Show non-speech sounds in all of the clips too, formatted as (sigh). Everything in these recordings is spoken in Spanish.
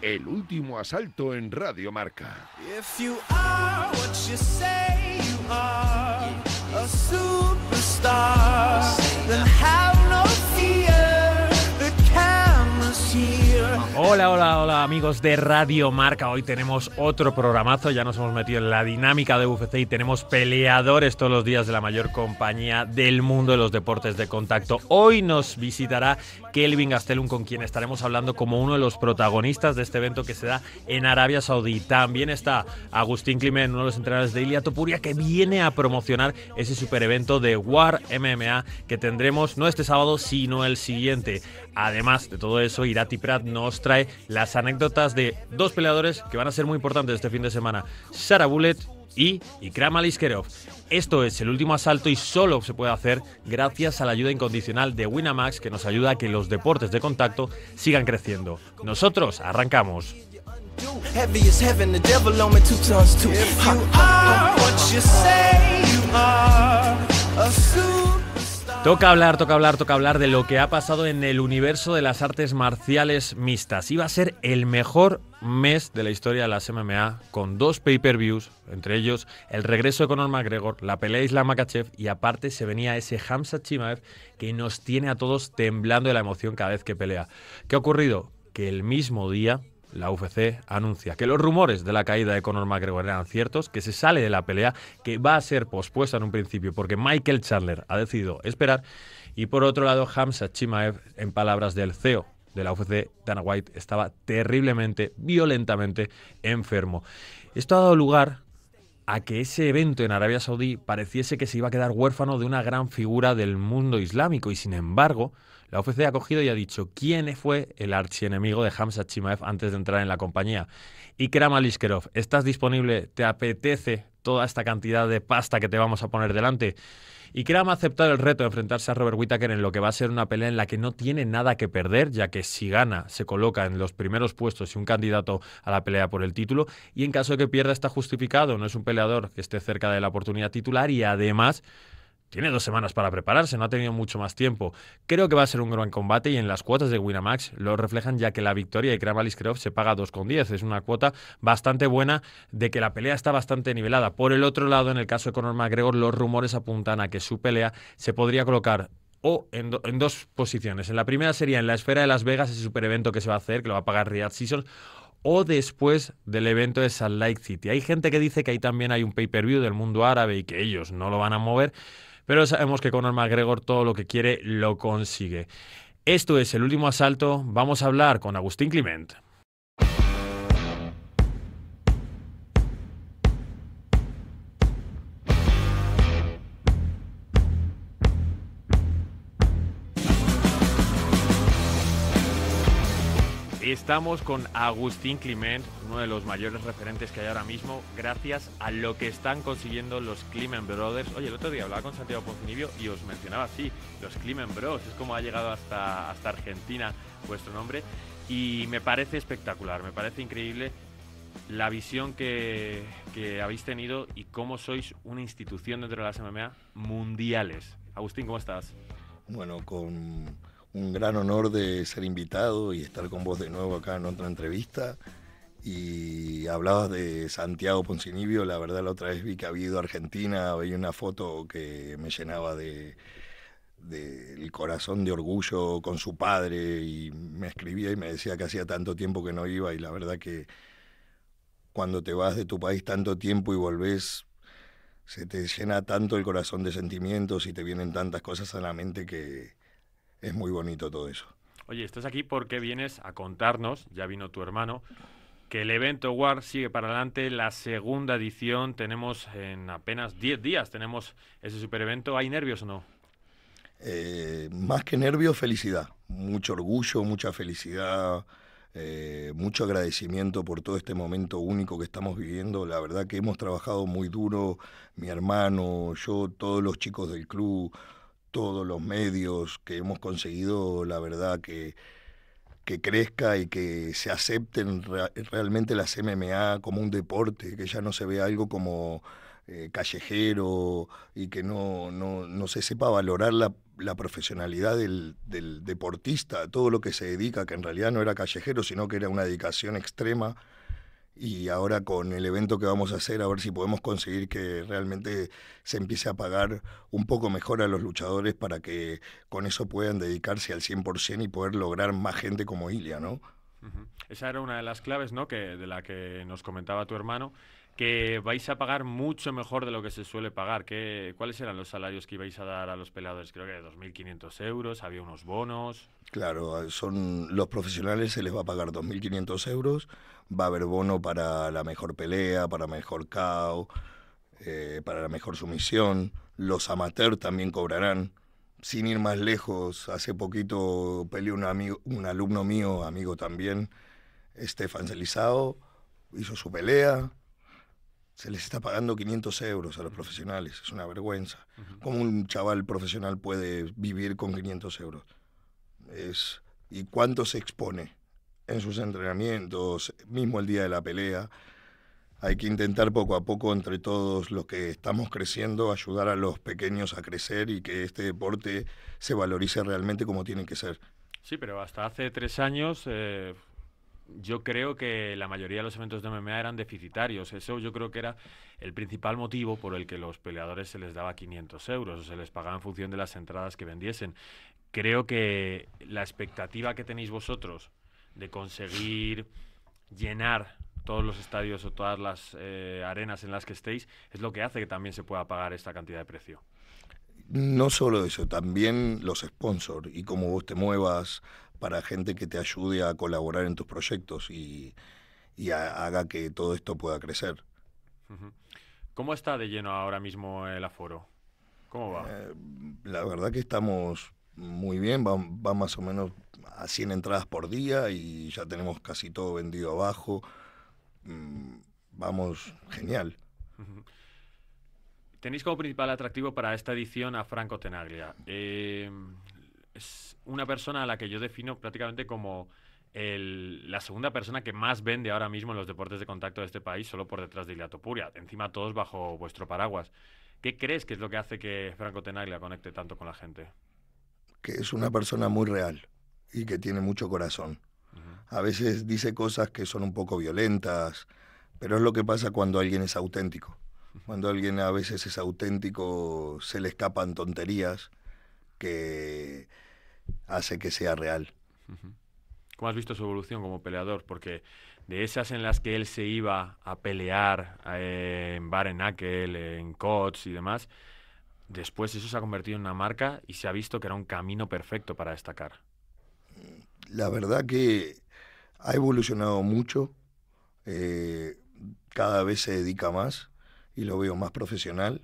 El último asalto en Radio Marca. If you are what you say you are, a superstar, then how Hola, hola, hola amigos de Radio Marca. Hoy tenemos otro programazo, ya nos hemos metido en la dinámica de UFC y tenemos peleadores todos los días de la mayor compañía del mundo de los deportes de contacto. Hoy nos visitará Kelvin Gastelum con quien estaremos hablando como uno de los protagonistas de este evento que se da en Arabia Saudí. También está Agustín Climent, uno de los entrenadores de Ilia Topuria que viene a promocionar ese super evento de War MMA que tendremos no este sábado sino el siguiente. Además de todo eso, Irati Prat nos trae las anécdotas de dos peleadores que van a ser muy importantes este fin de semana, Sara Bullet y Ikram Aliskerov. Esto es el último asalto y solo se puede hacer gracias a la ayuda incondicional de Winamax que nos ayuda a que los deportes de contacto sigan creciendo. Nosotros arrancamos. Toca hablar, toca hablar, toca hablar de lo que ha pasado en el universo de las artes marciales mixtas. Iba a ser el mejor mes de la historia de las MMA con dos pay-per-views, entre ellos el regreso de Conor McGregor, la pelea de Islam Makachev y aparte se venía ese Hamza Chimaev que nos tiene a todos temblando de la emoción cada vez que pelea. ¿Qué ha ocurrido? Que el mismo día la UFC anuncia que los rumores de la caída de Conor McGregor eran ciertos, que se sale de la pelea, que va a ser pospuesta en un principio porque Michael Chandler ha decidido esperar. Y por otro lado, Hamza Chimaev, en palabras del CEO de la UFC, Dana White, estaba terriblemente, violentamente enfermo. Esto ha dado lugar a que ese evento en Arabia Saudí pareciese que se iba a quedar huérfano de una gran figura del mundo islámico y sin embargo la UFC ha cogido y ha dicho quién fue el archienemigo de Hamza Chimaev antes de entrar en la compañía. Y Aliskerov, ¿estás disponible? ¿Te apetece toda esta cantidad de pasta que te vamos a poner delante? Y Kram ha aceptado el reto de enfrentarse a Robert Whittaker en lo que va a ser una pelea en la que no tiene nada que perder, ya que si gana se coloca en los primeros puestos y un candidato a la pelea por el título. Y en caso de que pierda está justificado, no es un peleador que esté cerca de la oportunidad titular y además tiene dos semanas para prepararse, no ha tenido mucho más tiempo. Creo que va a ser un gran combate y en las cuotas de Winamax lo reflejan ya que la victoria de Krov se paga 2,10. Es una cuota bastante buena de que la pelea está bastante nivelada. Por el otro lado, en el caso de Conor McGregor, los rumores apuntan a que su pelea se podría colocar o en, dos posiciones. En la primera sería en la esfera de Las Vegas, ese super evento que se va a hacer, que lo va a pagar Riyadh Season, o después del evento de Salt Lake City. Hay gente que dice que ahí también hay un pay-per-view del mundo árabe y que ellos no lo van a mover, pero sabemos que con Conor McGregor todo lo que quiere lo consigue. Esto es el último asalto. Vamos a hablar con Agustín Clement. Estamos con Agustín Climent, uno de los mayores referentes que hay ahora mismo, gracias a lo que están consiguiendo los Climent Brothers. Oye, el otro día hablaba con Santiago Poncinibio y os mencionaba así, los Climent Bros, es como ha llegado hasta, hasta Argentina vuestro nombre. Y me parece espectacular, me parece increíble la visión que, que habéis tenido y cómo sois una institución dentro de las MMA mundiales. Agustín, ¿cómo estás? Bueno, con un gran honor de ser invitado y estar con vos de nuevo acá en otra entrevista. Y hablabas de Santiago Poncinibio, la verdad la otra vez vi que había ido a Argentina, veía una foto que me llenaba de del corazón de orgullo con su padre y me escribía y me decía que hacía tanto tiempo que no iba y la verdad que cuando te vas de tu país tanto tiempo y volvés se te llena tanto el corazón de sentimientos y te vienen tantas cosas a la mente que, es muy bonito todo eso. Oye, estás aquí porque vienes a contarnos, ya vino tu hermano, que el evento War sigue para adelante, la segunda edición, tenemos en apenas 10 días, tenemos ese super evento, ¿hay nervios o no? Eh, más que nervios, felicidad, mucho orgullo, mucha felicidad, eh, mucho agradecimiento por todo este momento único que estamos viviendo, la verdad que hemos trabajado muy duro, mi hermano, yo, todos los chicos del club, todos los medios, que hemos conseguido, la verdad, que, que crezca y que se acepten realmente las MMA como un deporte, que ya no se vea algo como eh, callejero y que no, no, no se sepa valorar la, la profesionalidad del, del, deportista, todo lo que se dedica, que en realidad no era callejero, sino que era una dedicación extrema y ahora con el evento que vamos a hacer, a ver si podemos conseguir que realmente se empiece a pagar un poco mejor a los luchadores para que con eso puedan dedicarse al 100% y poder lograr más gente como Ilia, ¿no? Esa era una de las claves, ¿no? Que, de la que nos comentaba tu hermano, que vais a pagar mucho mejor de lo que se suele pagar. ¿Qué, ¿Cuáles eran los salarios que ibais a dar a los peleadores? Creo que 2.500 euros, había unos bonos. Claro, son los profesionales se les va a pagar 2.500 euros, va a haber bono para la mejor pelea, para mejor KO, eh, para la mejor sumisión. Los amateurs también cobrarán. Sin ir más lejos, hace poquito peleó un, amigo, un alumno mío, amigo también, Estefan Celizado, hizo su pelea, se les está pagando 500 euros a los profesionales, es una vergüenza. ¿Cómo un chaval profesional puede vivir con 500 euros? Es, ¿Y cuánto se expone en sus entrenamientos, mismo el día de la pelea? Hay que intentar poco a poco entre todos los que estamos creciendo ayudar a los pequeños a crecer y que este deporte se valorice realmente como tiene que ser. Sí, pero hasta hace tres años eh, yo creo que la mayoría de los eventos de MMA eran deficitarios. Eso yo creo que era el principal motivo por el que los peleadores se les daba 500 euros o se les pagaba en función de las entradas que vendiesen. Creo que la expectativa que tenéis vosotros de conseguir llenar todos los estadios o todas las eh, arenas en las que estéis es lo que hace que también se pueda pagar esta cantidad de precio. No solo eso, también los sponsors y cómo vos te muevas, para gente que te ayude a colaborar en tus proyectos y, y haga que todo esto pueda crecer. ¿Cómo está de lleno ahora mismo el aforo? ¿Cómo va? Eh, la verdad que estamos muy bien, va, más o menos a 100 entradas por día y ya tenemos casi todo vendido abajo. Mm, vamos, genial. Tenéis como principal atractivo para esta edición a Franco Tenaglia. Eh, una persona a la que yo defino prácticamente como la segunda persona que más vende ahora mismo en los deportes de contacto de este país, solo por detrás de Iliatopuria, Encima todos bajo vuestro paraguas. ¿Qué crees que es lo que hace que Franco Tenaglia conecte tanto con la gente? Que es una persona muy real y que tiene mucho corazón. A veces dice cosas que son un poco violentas, pero es lo que pasa cuando alguien es auténtico. Cuando alguien a veces es auténtico, se le escapan tonterías que hace que sea real. ¿Cómo has visto su evolución como peleador? Porque de esas en las que él se iba a pelear eh, Bar en Barenakel, en Cots y demás, después eso se ha convertido en una marca y se ha visto que era un camino perfecto para destacar. La verdad que ha evolucionado mucho, eh, cada vez se dedica más y lo veo más profesional.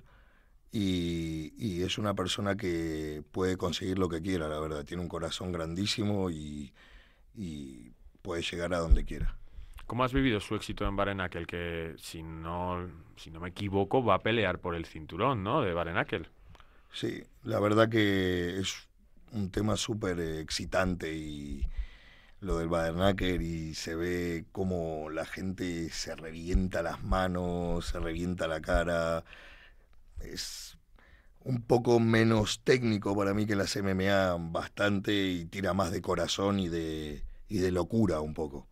Y, es una persona que puede conseguir lo que quiera, la verdad. Tiene un corazón grandísimo y, puede llegar a donde quiera. ¿Cómo has vivido su éxito en Barenakel? Que, si no, si no me equivoco, va a pelear por el cinturón, ¿no? De Barenakel. Sí, la verdad que es un tema súper excitante y lo del Badernacker y se ve cómo la gente se revienta las manos, se revienta la cara, es un poco menos técnico para mí que las MMA, bastante y tira más de corazón y de, de locura un poco.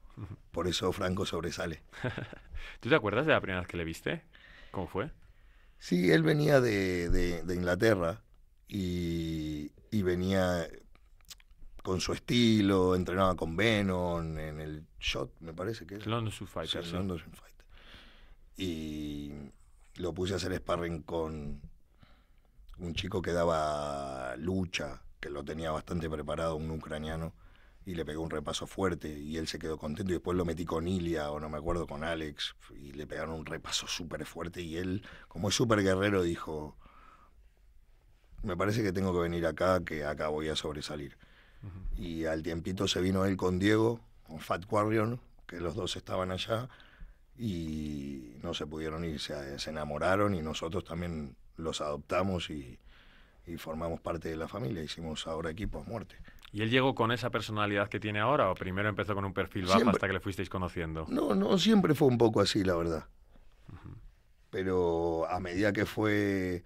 Por eso Franco sobresale. (laughs) ¿Tú te acuerdas de la primera vez que le viste? ¿Cómo fue? Sí, él venía de, Inglaterra y, y, venía con su estilo, entrenaba con Venom en el Shot, me parece que es. London su Sí, Y lo puse a hacer sparring con un chico que daba lucha, que lo tenía bastante preparado, un ucraniano, y le pegó un repaso fuerte y él se quedó contento y después lo metí con Ilia o no me acuerdo con Alex y le pegaron un repaso súper fuerte y él, como es súper guerrero, dijo, me parece que tengo que venir acá, que acá voy a sobresalir. Y al tiempito se vino él con Diego, con Fat Warrior, que los dos estaban allá y no se pudieron ir, se, enamoraron y nosotros también los adoptamos y, formamos parte de la familia, hicimos ahora equipo a muerte. ¿Y él llegó con esa personalidad que tiene ahora o primero empezó con un perfil bajo hasta que le fuisteis conociendo? No, no, siempre fue un poco así, la verdad. Pero a medida que fue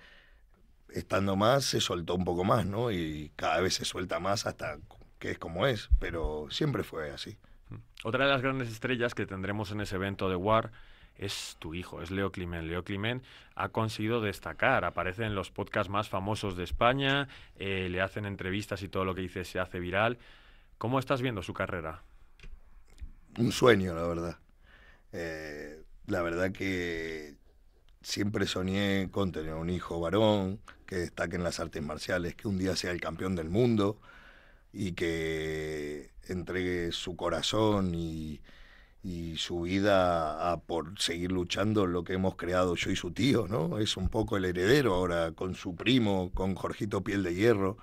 estando más, se soltó un poco más, ¿no? Y cada vez se suelta más hasta que es como es, pero siempre fue así. Otra de las grandes estrellas que tendremos en ese evento de War es tu hijo, es Leo Climent. Leo Climent ha conseguido destacar, aparece en los podcasts más famosos de España, eh, le hacen entrevistas y todo lo que dice se hace viral. ¿Cómo estás viendo su carrera? Un sueño, la verdad. Eh, la verdad que siempre soñé con tener un hijo varón que destaque en las artes marciales, que un día sea el campeón del mundo, y que entregue su corazón y, su vida por seguir luchando lo que hemos creado yo y su tío, ¿no? Es un poco el heredero ahora con su primo, con Jorgito Piel de Hierro.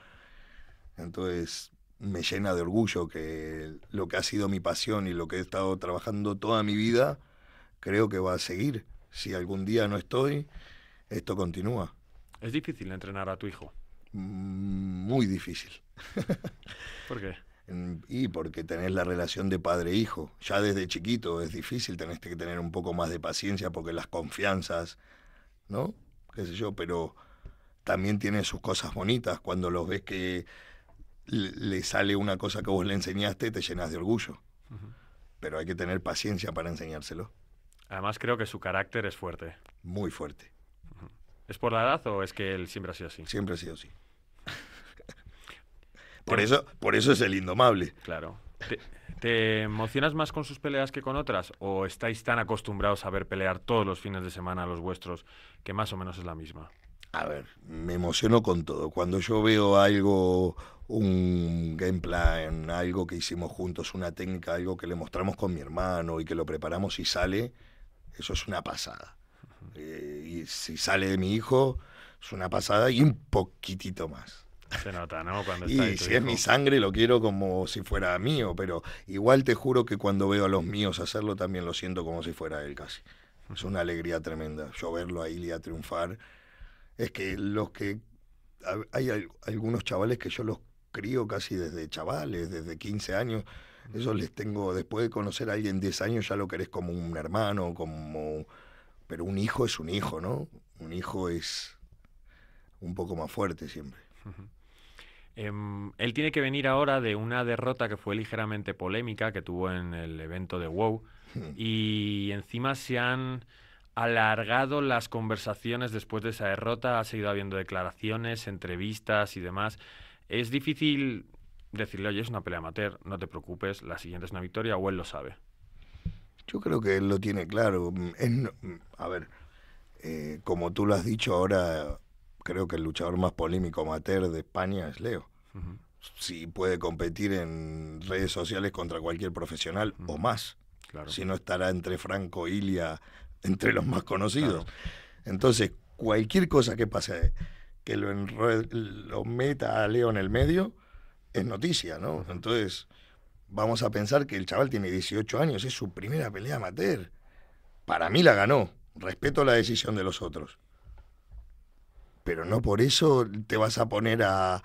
Entonces me llena de orgullo que lo que ha sido mi pasión y lo que he estado trabajando toda mi vida, creo que va a seguir. Si algún día no estoy, esto continúa. Es difícil entrenar a tu hijo muy difícil. (laughs) ¿Por qué? Y porque tenés la relación de padre-hijo. Ya desde chiquito es difícil, tenés que tener un poco más de paciencia porque las confianzas, ¿no? Qué sé yo, pero también tiene sus cosas bonitas. Cuando los ves que le sale una cosa que vos le enseñaste, te llenas de orgullo. Pero hay que tener paciencia para enseñárselo. Además creo que su carácter es fuerte. Muy fuerte. ¿Es por la edad o es que él siempre ha sido así? Siempre ha sido así. Por eso, por eso es el indomable. Claro. Te, emocionas más con sus peleas que con otras? ¿O estáis tan acostumbrados a ver pelear todos los fines de semana a los vuestros que más o menos es la misma? A ver, me emociono con todo. Cuando yo veo algo, un game plan, algo que hicimos juntos, una técnica, algo que le mostramos con mi hermano y que lo preparamos y sale, eso es una pasada. Eh, y si sale de mi hijo, es una pasada y un poquitito más. Se nota, ¿no? y si es mi sangre lo quiero como si fuera mío, pero igual te juro que cuando veo a los míos hacerlo también lo siento como si fuera él casi. Es una alegría tremenda. Yo verlo a Ilia triunfar. Es que los que. Hay algunos chavales que yo los crío casi desde chavales, desde 15 años. Eso les tengo, después de conocer a alguien 10 años, ya lo querés como un hermano, como. Pero un hijo es un hijo, ¿no? Un hijo es un poco más fuerte siempre. Em, él tiene que venir ahora de una derrota que fue ligeramente polémica, que tuvo en el evento de WOW, hmm. y encima se han alargado las conversaciones después de esa derrota, ha seguido habiendo declaraciones, entrevistas y demás. Es difícil decirle, oye, es una pelea amateur, no te preocupes, la siguiente es una victoria, o él lo sabe. Yo creo que él lo tiene claro. Mm, mm, a ver, eh, como tú lo has dicho ahora, creo que el luchador más polémico amateur de España es Leo. Si puede competir en redes sociales contra cualquier profesional o más. Si no estará entre Franco, Ilia, entre los más conocidos. Entonces, cualquier cosa que pase que lo, lo, meta a Leo en el medio es noticia, ¿no? Entonces, vamos a pensar que el chaval tiene 18 años, es su primera pelea amateur. Para mí la ganó. Respeto la decisión de los otros pero no por eso te vas a poner a,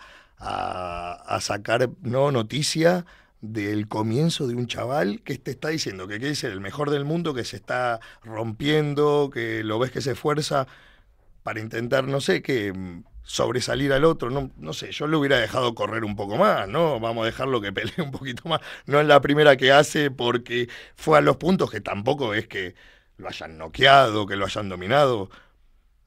sacar no noticia del comienzo de un chaval que te está diciendo que quiere ser el mejor del mundo, que se está rompiendo, que lo ves que se esfuerza para intentar, no sé, que mm, sobresalir al otro, no, no sé, yo lo hubiera dejado correr un poco más, ¿no? Vamos a dejarlo que pelee un poquito más, no es la primera que hace porque fue a los puntos que tampoco es que lo hayan noqueado, que lo hayan dominado,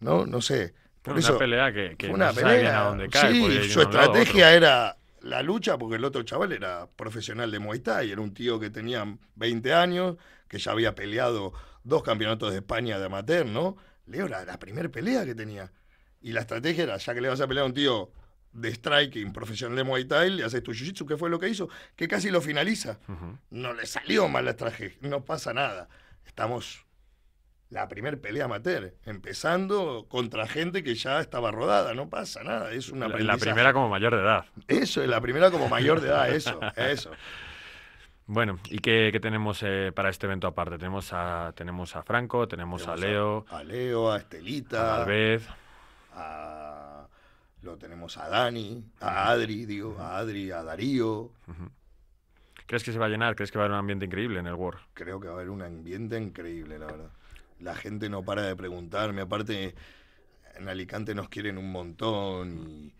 ¿no? No sé, una pelea que, una pelea, cae. Sí, su estrategia era la lucha porque el otro chaval era profesional de Muay Thai, era un tío que tenía 20 años, que ya había peleado dos campeonatos de España de amateur, ¿no? Leo era la primera pelea que tenía. Y la estrategia era, ya que le vas a pelear a un tío de striking, profesional de Muay Thai, le haces tu jiu-jitsu, que fue lo que hizo, que casi lo finaliza. No le salió mal la estrategia, no pasa nada. Estamos la primer pelea amateur, empezando contra gente que ya estaba rodada, no pasa nada, es una la, la primera como mayor de edad. Eso, es la primera como mayor de edad, eso, (laughs) eso. Bueno, ¿y qué, tenemos eh, para este evento aparte? Tenemos a, tenemos a Franco, tenemos, a Leo. A, Leo, a Estelita. A A, lo tenemos a Dani, a Adri, digo, a Adri, a Darío. ¿Crees que se va a llenar? ¿Crees que va a haber un ambiente increíble en el World? Creo que va a haber un ambiente increíble, la verdad la gente no para de preguntarme. Aparte, en Alicante nos quieren un montón y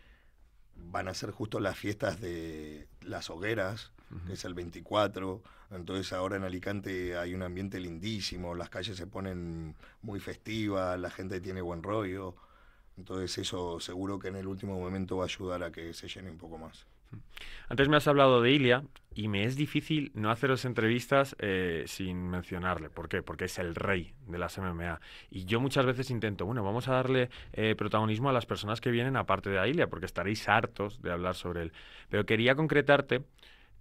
van a ser justo las fiestas de las hogueras, que es el 24. Entonces ahora en Alicante hay un ambiente lindísimo, las calles se ponen muy festivas, la gente tiene buen rollo. Entonces eso seguro que en el último momento va a ayudar a que se llene un poco más. Antes me has hablado de Ilia y me es difícil no haceros entrevistas eh, sin mencionarle. ¿Por qué? Porque es el rey de las MMA. Y yo muchas veces intento, bueno, vamos a darle eh, protagonismo a las personas que vienen aparte de Ilia, porque estaréis hartos de hablar sobre él. Pero quería concretarte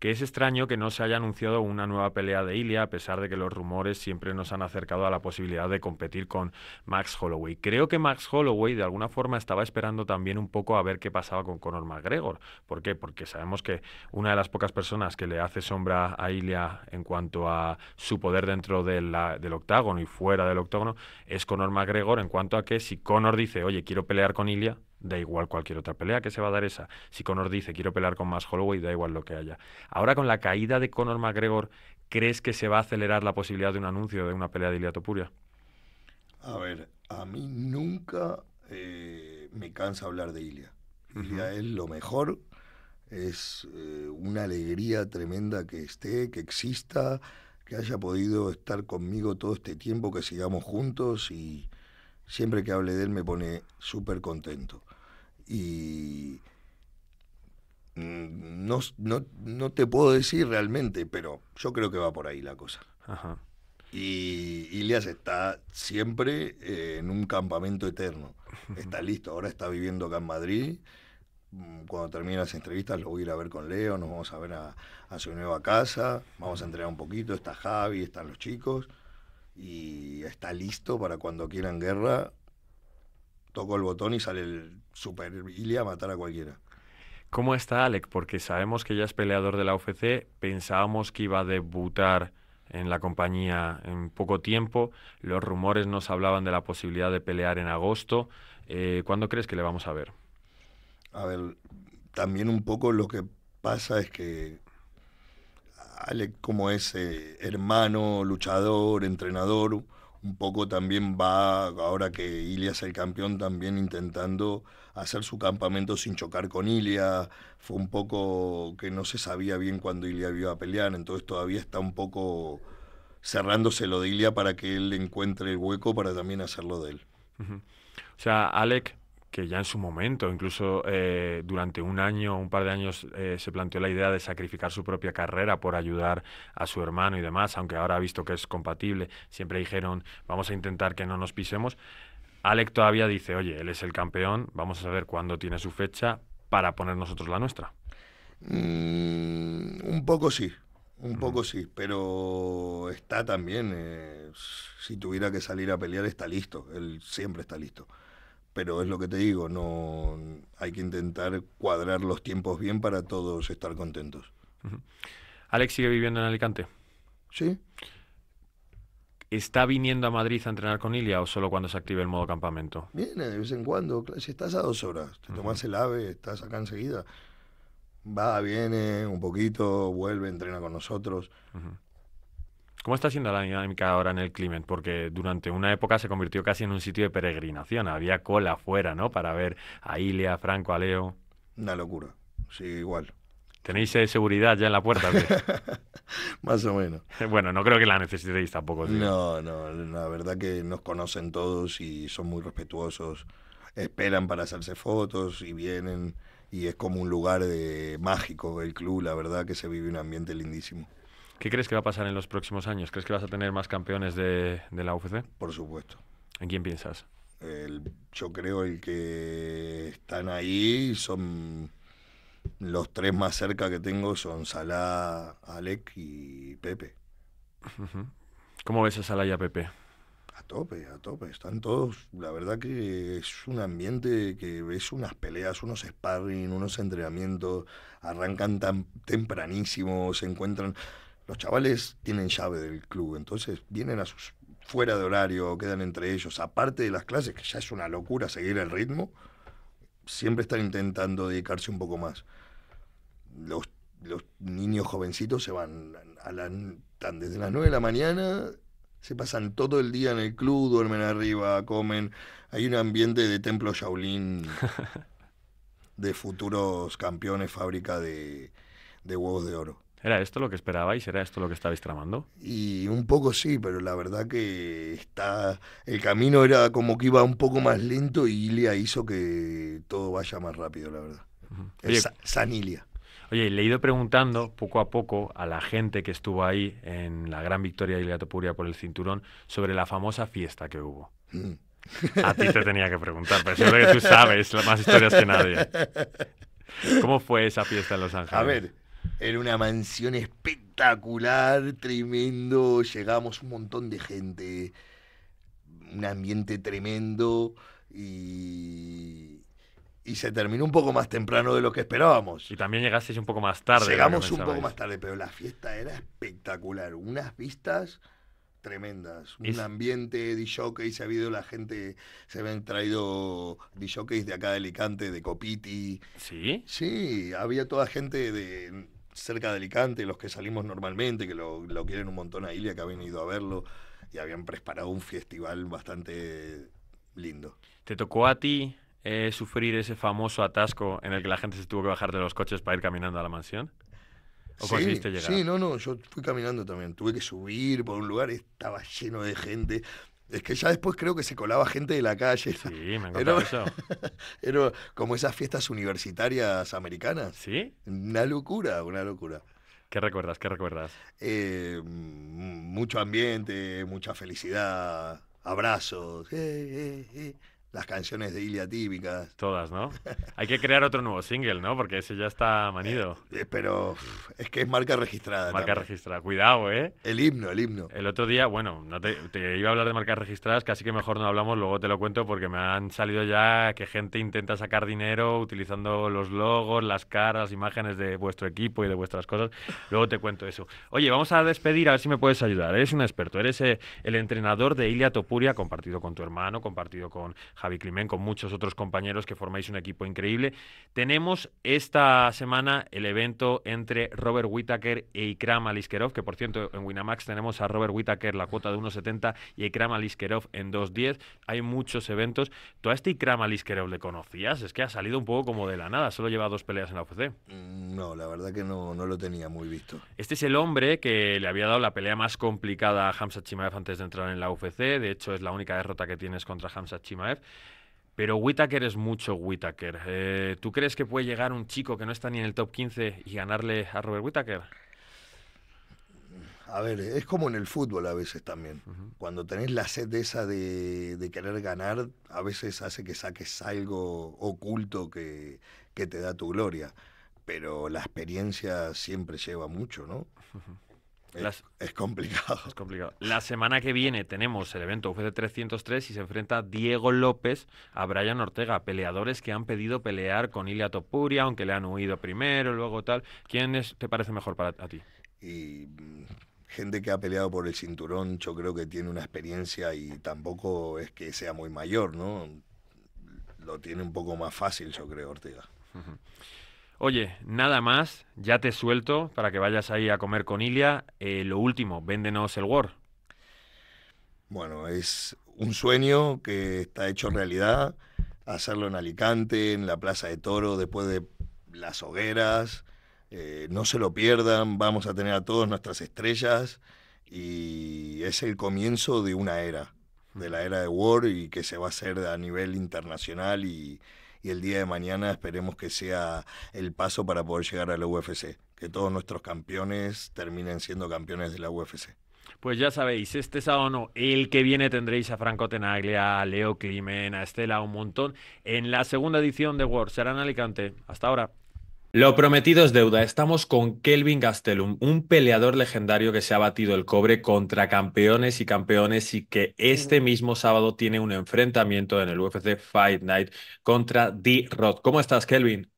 que es extraño que no se haya anunciado una nueva pelea de Ilia, a pesar de que los rumores siempre nos han acercado a la posibilidad de competir con Max Holloway. Creo que Max Holloway de alguna forma estaba esperando también un poco a ver qué pasaba con Conor McGregor. ¿Por qué? Porque sabemos que una de las pocas personas que le hace sombra a Ilia en cuanto a su poder dentro del octágono y fuera del octágono es Conor McGregor en cuanto a que si Conor dice, oye, quiero pelear con Ilia, da igual cualquier otra pelea que se va a dar esa. Si Conor dice quiero pelear con más Holloway, da igual lo que haya. Ahora con la caída de Conor McGregor, ¿crees que se va a acelerar la posibilidad de un anuncio de una pelea de Ilia Topuria? A ver, a mí nunca eh, me cansa hablar de Ilia. Ilia es lo mejor, es eh, una alegría tremenda que esté, que exista, que haya podido estar conmigo todo este tiempo, que sigamos juntos y siempre que hable de él me pone súper contento y mm, no, te puedo decir realmente, pero yo creo que va por ahí la cosa. Y Ilias está siempre eh, en un campamento eterno. (laughs) Está listo, ahora está viviendo acá en Madrid. Mm, cuando termine las entrevistas lo voy a ir a ver con Leo, nos vamos a ver a su nueva casa, vamos a entrenar un poquito, está Javi, están los chicos, y está listo para cuando quieran guerra, toco el botón y sale el Super Ilia a matar a cualquiera. ¿Cómo está Alec? Porque sabemos que ya es peleador de la UFC, pensábamos que iba a debutar en la compañía en poco tiempo, los rumores nos hablaban de la posibilidad de pelear en agosto. Eh, ¿Cuándo crees que le vamos a ver? A ver, también un poco lo que pasa es que Alec como es eh, hermano, luchador, entrenador, un poco también va, ahora que Ilia es el campeón, también intentando hacer su campamento sin chocar con Ilia. Fue un poco que no se sabía bien cuando Ilia iba a pelear, entonces todavía está un poco cerrándose lo de Ilia para que él encuentre el hueco para también hacerlo de él. O sea, Alec que ya en su momento, incluso eh, durante un año, un par de años, eh, se planteó la idea de sacrificar su propia carrera por ayudar a su hermano y demás, aunque ahora ha visto que es compatible, siempre dijeron, vamos a intentar que no nos pisemos. Alec todavía dice, oye, él es el campeón, vamos a saber cuándo tiene su fecha para poner nosotros la nuestra. Mm, un poco sí, un poco sí, pero está también, eh, si tuviera que salir a pelear, está listo, él siempre está listo pero es lo que te digo, no hay que intentar cuadrar los tiempos bien para todos estar contentos. Alex sigue viviendo en Alicante. Sí. ¿Está viniendo a Madrid a entrenar con Ilia o solo cuando se active el modo campamento? Viene de vez en cuando. Si estás a dos horas, te tomas el ave, estás acá enseguida. Va, viene un poquito, vuelve, entrena con nosotros. ¿Cómo está siendo la dinámica ahora en el Climent? Porque durante una época se convirtió casi en un sitio de peregrinación. Había cola afuera, ¿no? Para ver a Ilia, a Franco, a Leo. Una locura. Sí, igual. ¿Tenéis eh, seguridad ya en la puerta? (laughs) Más o menos. (laughs) Bueno, no creo que la necesitéis tampoco. No, no, la verdad que nos conocen todos y son muy respetuosos. Esperan para hacerse fotos y vienen y es como un lugar de eh, mágico el club, la verdad que se vive un ambiente lindísimo. ¿Qué crees que va a pasar en los próximos años? ¿Crees que vas a tener más campeones de, la UFC? Por supuesto. ¿En quién piensas? yo creo el que están ahí son los tres más cerca que tengo son Salah, Alec y Pepe. ¿Cómo ves a Salah y a Pepe? A tope, a tope. Están todos, la verdad que es un ambiente que ves unas peleas, unos sparring, unos entrenamientos, arrancan tan tempranísimo, se encuentran los chavales tienen llave del club, entonces vienen a sus fuera de horario, quedan entre ellos, aparte de las clases, que ya es una locura seguir el ritmo, siempre están intentando dedicarse un poco más. Los, niños jovencitos se van a la, desde las 9 de la mañana, se pasan todo el día en el club, duermen arriba, comen. Hay un ambiente de templo Shaolin (laughs) de futuros campeones, fábrica de huevos de oro. ¿Era esto lo que esperabais? ¿Era esto lo que estabais tramando? Y un poco sí, pero la verdad que está el camino era como que iba un poco más lento y Ilia hizo que todo vaya más rápido, la verdad. San Ilia. Oye, le he ido preguntando poco a poco a la gente que estuvo ahí en la gran victoria de Ilia Topuria por el cinturón sobre la famosa fiesta que hubo. Mm. A ti te tenía que preguntar, pero seguro que tú sabes más historias que nadie. (laughs) ¿Cómo fue esa fiesta en Los Ángeles? A ver, era una mansión espectacular, tremendo. Llegamos un montón de gente, un ambiente tremendo y, y se terminó un poco más temprano de lo que esperábamos. Y también llegasteis un poco más tarde. Llegamos un poco más tarde, pero la fiesta era espectacular. Unas vistas tremendas. Un ambiente de jockeys, ha habido la gente, se habían traído de jockeys de acá de Alicante, de Copiti. ¿Sí? Sí, había toda gente de cerca de Alicante, los que salimos normalmente, que lo, quieren un montón a Ilia, que habían venido a verlo y habían preparado un festival bastante lindo. ¿Te tocó a ti eh, sufrir ese famoso atasco en el que la gente se tuvo que bajar de los coches para ir caminando a la mansión? ¿O sí, conseguiste llegar? Sí, no, no, yo fui caminando también. Tuve que subir por un lugar, estaba lleno de gente. Es que ya después creo que se colaba gente de la calle. Sí, me (laughs) encantó eso. (laughs) Era como esas fiestas universitarias americanas. ¿Sí? Una locura, una locura. ¿Qué recuerdas? ¿Qué recuerdas? Eh, mucho ambiente, mucha felicidad, abrazos. Eh, eh, las canciones de Ilia típicas. Todas, ¿no? (laughs) Hay que crear otro nuevo single, ¿no? Porque ese ya está manido. Eh, eh, pero es que es marca registrada. Marca registrada, cuidado, ¿eh? El himno, el himno. El otro día, bueno, te, iba a hablar de marcas registradas, casi que mejor no hablamos, luego te lo cuento porque me han salido ya que gente intenta sacar dinero utilizando los logos, las caras, imágenes de vuestro equipo y de vuestras cosas. Luego te cuento eso. Oye, vamos a despedir, a ver si me puedes ayudar. ¿eh? Eres un experto, eres el entrenador de Ilia Topuria, compartido con tu hermano, compartido con Javi Climent, con muchos otros compañeros que formáis un equipo increíble. Tenemos esta semana el evento entre Robert Whittaker e Ikram Aliskerov, que por cierto en Winamax tenemos a Robert Whittaker la cuota de 1.70 y Ikram Aliskerov en 2.10. Hay muchos eventos. ¿Tú a este Ikram Aliskerov le conocías? Es que ha salido un poco como de la nada, solo lleva dos peleas en la UFC. Mm, no, la verdad que no, no lo tenía muy visto. Este es el hombre que le había dado la pelea más complicada a Hamza Chimaev antes de entrar en la UFC. De hecho, es la única derrota que tienes contra Hamza Chimaev. Pero Whitaker es mucho Whitaker. Eh, ¿Tú crees que puede llegar un chico que no está ni en el top 15 y ganarle a Robert Whitaker? A ver, es como en el fútbol a veces también. Cuando tenés la sed esa de, querer ganar, a veces hace que saques algo oculto que, te da tu gloria. Pero la experiencia siempre lleva mucho, ¿no? Es complicado. complicado. La semana que viene tenemos el evento UFC 303 y se enfrenta Diego López a Brian Ortega, peleadores que han pedido pelear con Ilia Topuria, aunque le han huido primero, luego tal. ¿Quién te parece mejor para ti? Y mm, gente que ha peleado por el cinturón, yo creo que tiene una experiencia y tampoco es que sea muy mayor, ¿no? Lo tiene un poco más fácil, yo creo, Ortega. Oye, nada más, ya te suelto para que vayas ahí a comer con Ilia. Eh, lo último, véndenos el War. Bueno, es un sueño que está hecho realidad. Hacerlo en Alicante, en la Plaza de Toro, después de las hogueras. Eh, no se lo pierdan, vamos a tener a todos nuestras estrellas y es el comienzo de una era, de la era de War y que se va a hacer a nivel internacional y, y el día de mañana esperemos que sea el paso para poder llegar a la UFC, que todos nuestros campeones terminen siendo campeones de la UFC. Pues ya sabéis, este sábado no, el que viene tendréis a Franco Tenaglia, a Leo Climen, a Estela, un montón, en la segunda edición de World. Será en Alicante. Hasta ahora. Lo prometido es deuda. Estamos con Kelvin Gastelum, un peleador legendario que se ha batido el cobre contra campeones y campeones y que este mismo sábado tiene un enfrentamiento en el UFC Fight Night contra D-Rod. ¿Cómo estás, Kelvin?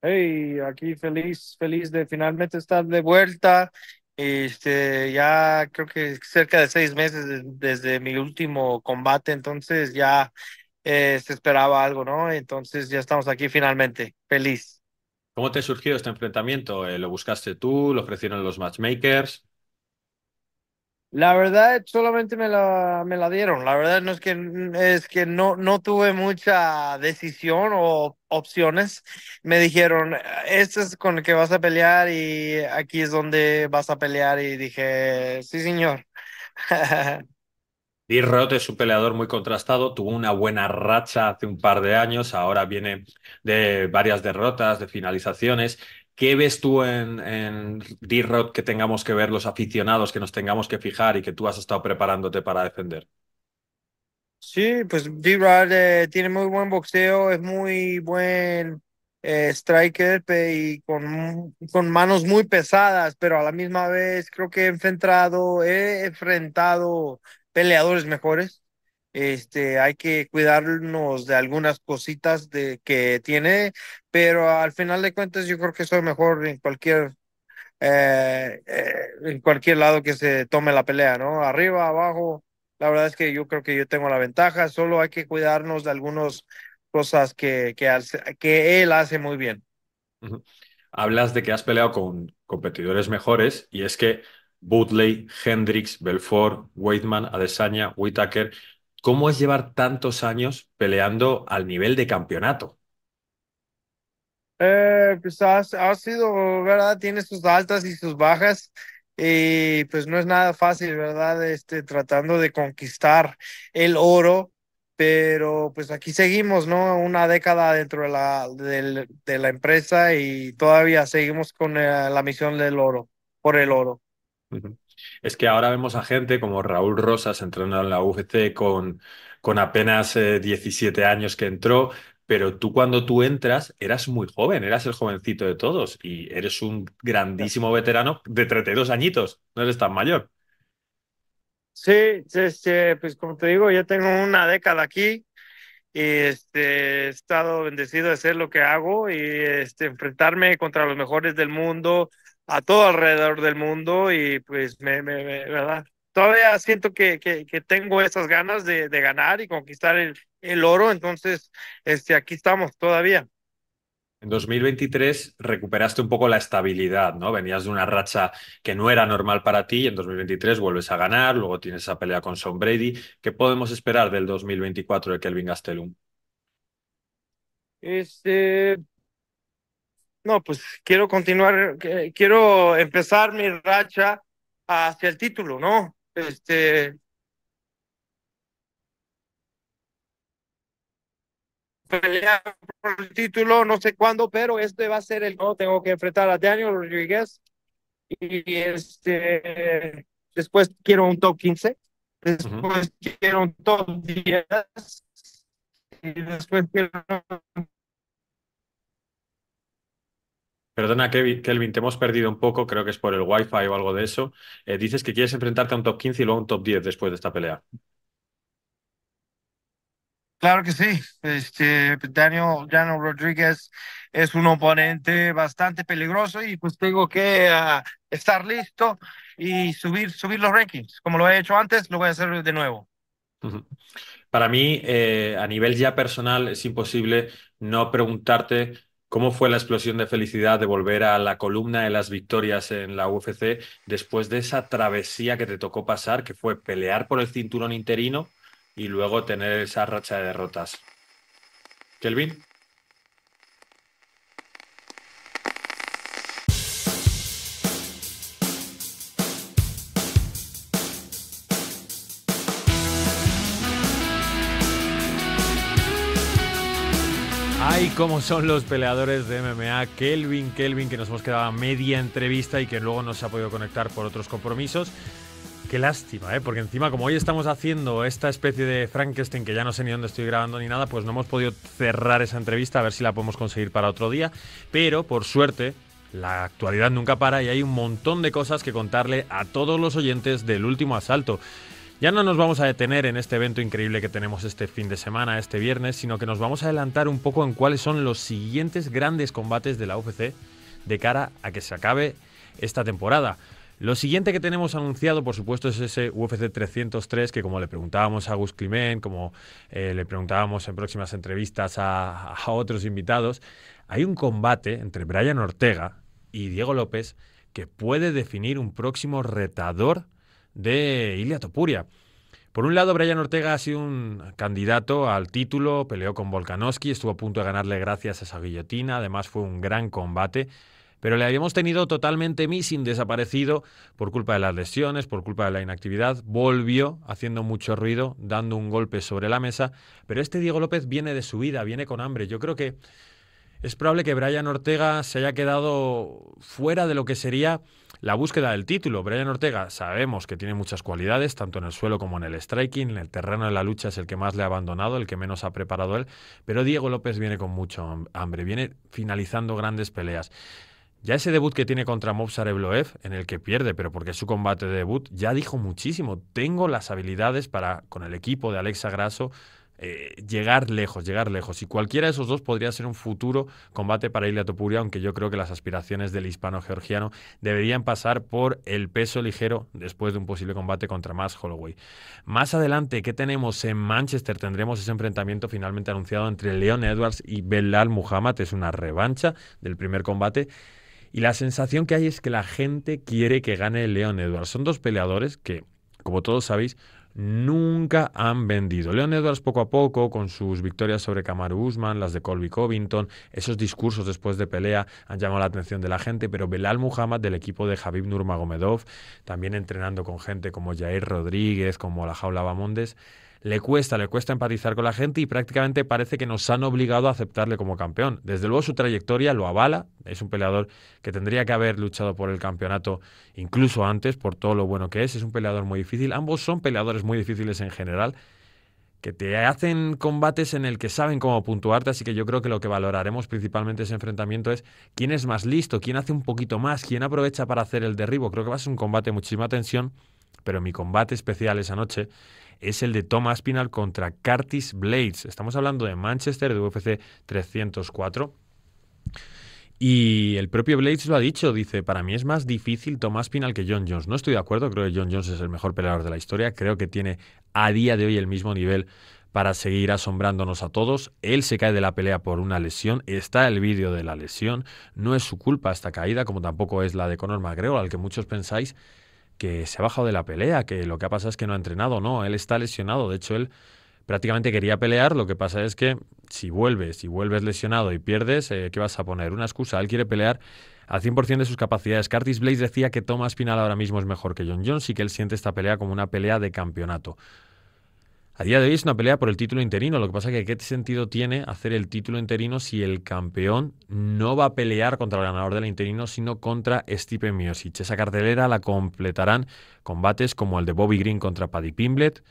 Hey, aquí feliz, feliz de finalmente estar de vuelta. Este, ya creo que cerca de seis meses desde mi último combate, entonces ya eh, se esperaba algo, ¿no? Entonces ya estamos aquí finalmente. Feliz. ¿Cómo te surgió este enfrentamiento? Eh, ¿Lo buscaste tú? ¿Lo ofrecieron los matchmakers? La verdad, solamente me la, me la dieron. La verdad no es que, es que no, no tuve mucha decisión o opciones. Me dijeron, este es con el que vas a pelear y aquí es donde vas a pelear. Y dije, sí, señor. (laughs) d es un peleador muy contrastado, tuvo una buena racha hace un par de años, ahora viene de varias derrotas, de finalizaciones. ¿Qué ves tú en, en rod que tengamos que ver los aficionados, que nos tengamos que fijar y que tú has estado preparándote para defender? Sí, pues D-Rod eh, tiene muy buen boxeo, es muy buen eh, striker y con, con, manos muy pesadas, pero a la misma vez creo que he enfrentado, he enfrentado peleadores mejores. Este, hay que cuidarnos de algunas cositas de, que tiene, pero al final de cuentas yo creo que soy mejor en cualquier eh, eh, en cualquier lado que se tome la pelea, ¿no? Arriba, abajo, la verdad es que yo creo que yo tengo la ventaja, solo hay que cuidarnos de algunas cosas que, que, él hace muy bien. Hablas de que has peleado con competidores mejores y es que Bootley, Hendrix, Belfort, Weidman, Adesanya, Whitaker. ¿Cómo es llevar tantos años peleando al nivel de campeonato? Eh, pues ha, sido, ¿verdad? Tiene sus altas y sus bajas. Y pues no es nada fácil, ¿verdad? Este, tratando de conquistar el oro. Pero pues aquí seguimos, ¿no? Una década dentro de la, de, la empresa y todavía seguimos con eh, la misión del oro, por el oro. Es que ahora vemos a gente como Raúl Rosas entrando en la UFC con, con apenas 17 eh, años que entró, pero tú cuando tú entras eras muy joven, eras el jovencito de todos y eres un grandísimo veterano de 32 añitos, no eres tan mayor. Sí, pues como te digo, yo tengo una década aquí y este, he estado bendecido de hacer lo que hago y este, enfrentarme contra los mejores del mundo, a todo alrededor del mundo y pues me, ¿verdad? Todavía siento que, que, tengo esas ganas de, ganar y conquistar el, el oro, entonces este, aquí estamos todavía. En 2023 recuperaste un poco la estabilidad, ¿no? Venías de una racha que no era normal para ti en 2023 vuelves a ganar, luego tienes esa pelea con Son Brady. ¿Qué podemos esperar del 2024 de Kelvin Gastelum? Este, no, pues quiero continuar, quiero empezar mi racha hacia el título, ¿no? Este. Pelear por el título, no sé cuándo, pero este va a ser el no. Tengo que enfrentar a Daniel Rodríguez y este. Después quiero un top 15, después quiero un top 10 y después quiero un Perdona, Kelvin, te hemos perdido un poco, creo que es por el Wi-Fi o algo de eso. Eh, dices que quieres enfrentarte a un top 15 y luego a un top 10 después de esta pelea. Claro que sí. Este, Daniel, Daniel Rodríguez es un oponente bastante peligroso y pues tengo que ah, estar listo y subir, subir los rankings. Como lo he hecho antes, lo voy a hacer de nuevo. Para mí, eh, a nivel ya personal, es imposible no preguntarte ¿Cómo fue la explosión de felicidad de volver a la columna de las victorias en la UFC después de esa travesía que te tocó pasar, que fue pelear por el cinturón interino y luego tener esa racha de derrotas? Kelvin. Y cómo son los peleadores de MMA. Kelvin, Kelvin, que nos hemos quedado a media entrevista y que luego no se ha podido conectar por otros compromisos. Qué lástima, ¿eh? porque encima como hoy estamos haciendo esta especie de Frankenstein que ya no sé ni dónde estoy grabando ni nada, pues no hemos podido cerrar esa entrevista, a ver si la podemos conseguir para otro día. Pero por suerte, la actualidad nunca para y hay un montón de cosas que contarle a todos los oyentes del último asalto. Ya no nos vamos a detener en este evento increíble que tenemos este fin de semana, este viernes, sino que nos vamos a adelantar un poco en cuáles son los siguientes grandes combates de la UFC de cara a que se acabe esta temporada. Lo siguiente que tenemos anunciado, por supuesto, es ese UFC 303 que como le preguntábamos a Gus Climent, como eh, le preguntábamos en próximas entrevistas a, a otros invitados, hay un combate entre Brian Ortega y Diego López que puede definir un próximo retador de Ilia Topuria. Por un lado, Brian Ortega ha sido un candidato al título, peleó con Volkanovski, estuvo a punto de ganarle gracias a esa guillotina, además fue un gran combate, pero le habíamos tenido totalmente missing, desaparecido por culpa de las lesiones, por culpa de la inactividad, volvió haciendo mucho ruido, dando un golpe sobre la mesa, pero este Diego López viene de su vida, viene con hambre, yo creo que es probable que Brian Ortega se haya quedado fuera de lo que sería la búsqueda del título. Brian Ortega sabemos que tiene muchas cualidades, tanto en el suelo como en el striking, en el terreno de la lucha es el que más le ha abandonado, el que menos ha preparado él, pero Diego López viene con mucho hambre, viene finalizando grandes peleas. Ya ese debut que tiene contra Mobsar Ebloev, en el que pierde, pero porque es su combate de debut, ya dijo muchísimo. Tengo las habilidades para, con el equipo de Alexa Grasso, eh, llegar lejos, llegar lejos. Y cualquiera de esos dos podría ser un futuro combate para Ilia Topuria, aunque yo creo que las aspiraciones del hispano-georgiano deberían pasar por el peso ligero después de un posible combate contra Max Holloway. Más adelante, ¿qué tenemos en Manchester? Tendremos ese enfrentamiento finalmente anunciado entre Leon Edwards y Belal Muhammad. Es una revancha del primer combate. Y la sensación que hay es que la gente quiere que gane Leon Edwards. Son dos peleadores que, como todos sabéis, nunca han vendido. Leon Edwards poco a poco, con sus victorias sobre Kamaru Usman, las de Colby Covington, esos discursos después de pelea han llamado la atención de la gente, pero Belal Muhammad del equipo de Javib Nurmagomedov, también entrenando con gente como Jair Rodríguez, como la Jaula Bamondes, le cuesta, le cuesta empatizar con la gente y prácticamente parece que nos han obligado a aceptarle como campeón. Desde luego su trayectoria lo avala, es un peleador que tendría que haber luchado por el campeonato incluso antes, por todo lo bueno que es, es un peleador muy difícil, ambos son peleadores muy difíciles en general que te hacen combates en el que saben cómo puntuarte, así que yo creo que lo que valoraremos principalmente ese enfrentamiento es quién es más listo, quién hace un poquito más, quién aprovecha para hacer el derribo. Creo que va a ser un combate de muchísima tensión, pero mi combate especial esa noche es el de Thomas Pinal contra Curtis Blades. Estamos hablando de Manchester, de UFC 304. Y el propio Blades lo ha dicho, dice, para mí es más difícil Tomás Pinal que John Jones. No estoy de acuerdo, creo que John Jones es el mejor peleador de la historia, creo que tiene a día de hoy el mismo nivel para seguir asombrándonos a todos. Él se cae de la pelea por una lesión, está el vídeo de la lesión, no es su culpa esta caída, como tampoco es la de Conor McGregor, al que muchos pensáis que se ha bajado de la pelea, que lo que ha pasado es que no ha entrenado, no, él está lesionado, de hecho él prácticamente quería pelear, lo que pasa es que si vuelves, si vuelves lesionado y pierdes, eh, ¿qué vas a poner? Una excusa, él quiere pelear al 100% de sus capacidades. Curtis Blaze decía que Thomas Pinal ahora mismo es mejor que John Jones y que él siente esta pelea como una pelea de campeonato. A día de hoy es una pelea por el título interino. Lo que pasa es que qué sentido tiene hacer el título interino si el campeón no va a pelear contra el ganador del interino, sino contra Stipe Miosich. Esa cartelera la completarán combates como el de Bobby Green contra Paddy Pimblet.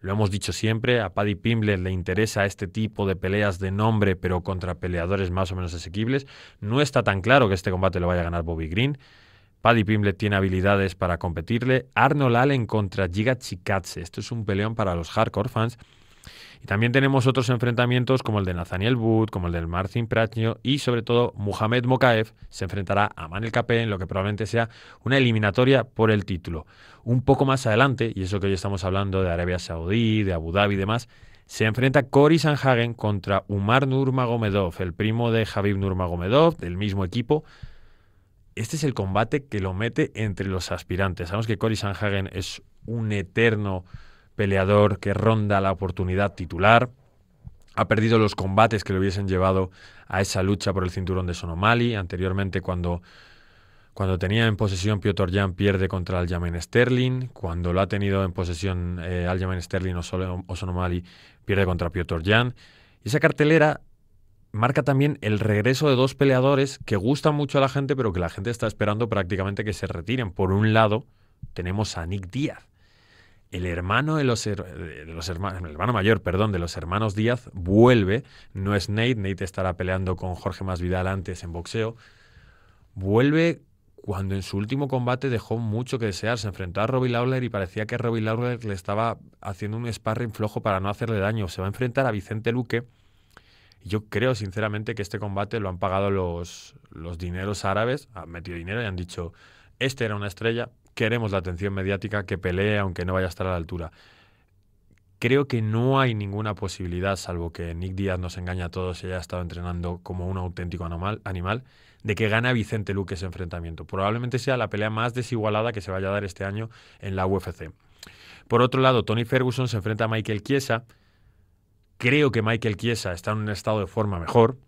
Lo hemos dicho siempre, a Paddy Pimblet le interesa este tipo de peleas de nombre, pero contra peleadores más o menos asequibles. No está tan claro que este combate lo vaya a ganar Bobby Green. Paddy Pimble tiene habilidades para competirle. Arnold Allen contra Giga Chikatse. Esto es un peleón para los hardcore fans. Y también tenemos otros enfrentamientos como el de Nathaniel Wood, como el del Martin Pratnio, y sobre todo Mohamed Mokaev se enfrentará a Manel Capé en lo que probablemente sea una eliminatoria por el título. Un poco más adelante, y eso que hoy estamos hablando de Arabia Saudí, de Abu Dhabi y demás, se enfrenta Cory Sanhagen contra Umar Nurmagomedov, el primo de Javib Nurmagomedov, del mismo equipo, este es el combate que lo mete entre los aspirantes. Sabemos que Cory Sanhagen es un eterno peleador que ronda la oportunidad titular. Ha perdido los combates que le hubiesen llevado a esa lucha por el cinturón de Sonomali. Anteriormente, cuando, cuando tenía en posesión Piotr Jan, pierde contra Aljamain Sterling. Cuando lo ha tenido en posesión eh, Aljamain Sterling o, Sonomali, pierde contra Piotr Jan. Y esa cartelera marca también el regreso de dos peleadores que gustan mucho a la gente, pero que la gente está esperando prácticamente que se retiren. Por un lado, tenemos a Nick Díaz, el hermano de los, de los hermanos, el hermano mayor, perdón, de los hermanos Díaz vuelve. No es Nate, Nate estará peleando con Jorge Masvidal antes en boxeo. Vuelve cuando en su último combate dejó mucho que desear. Se enfrentó a Robbie Lawler y parecía que Robbie Lawler le estaba haciendo un sparring flojo para no hacerle daño. Se va a enfrentar a Vicente Luque yo creo sinceramente que este combate lo han pagado los, dineros árabes, han metido dinero y han dicho, este era una estrella, queremos la atención mediática, que pelee aunque no vaya a estar a la altura. Creo que no hay ninguna posibilidad, salvo que Nick Díaz nos engaña a todos y haya estado entrenando como un auténtico animal, animal de que gana Vicente Luque ese enfrentamiento. Probablemente sea la pelea más desigualada que se vaya a dar este año en la UFC. Por otro lado, Tony Ferguson se enfrenta a Michael Chiesa, Creo que Michael Chiesa está en un estado de forma mejor,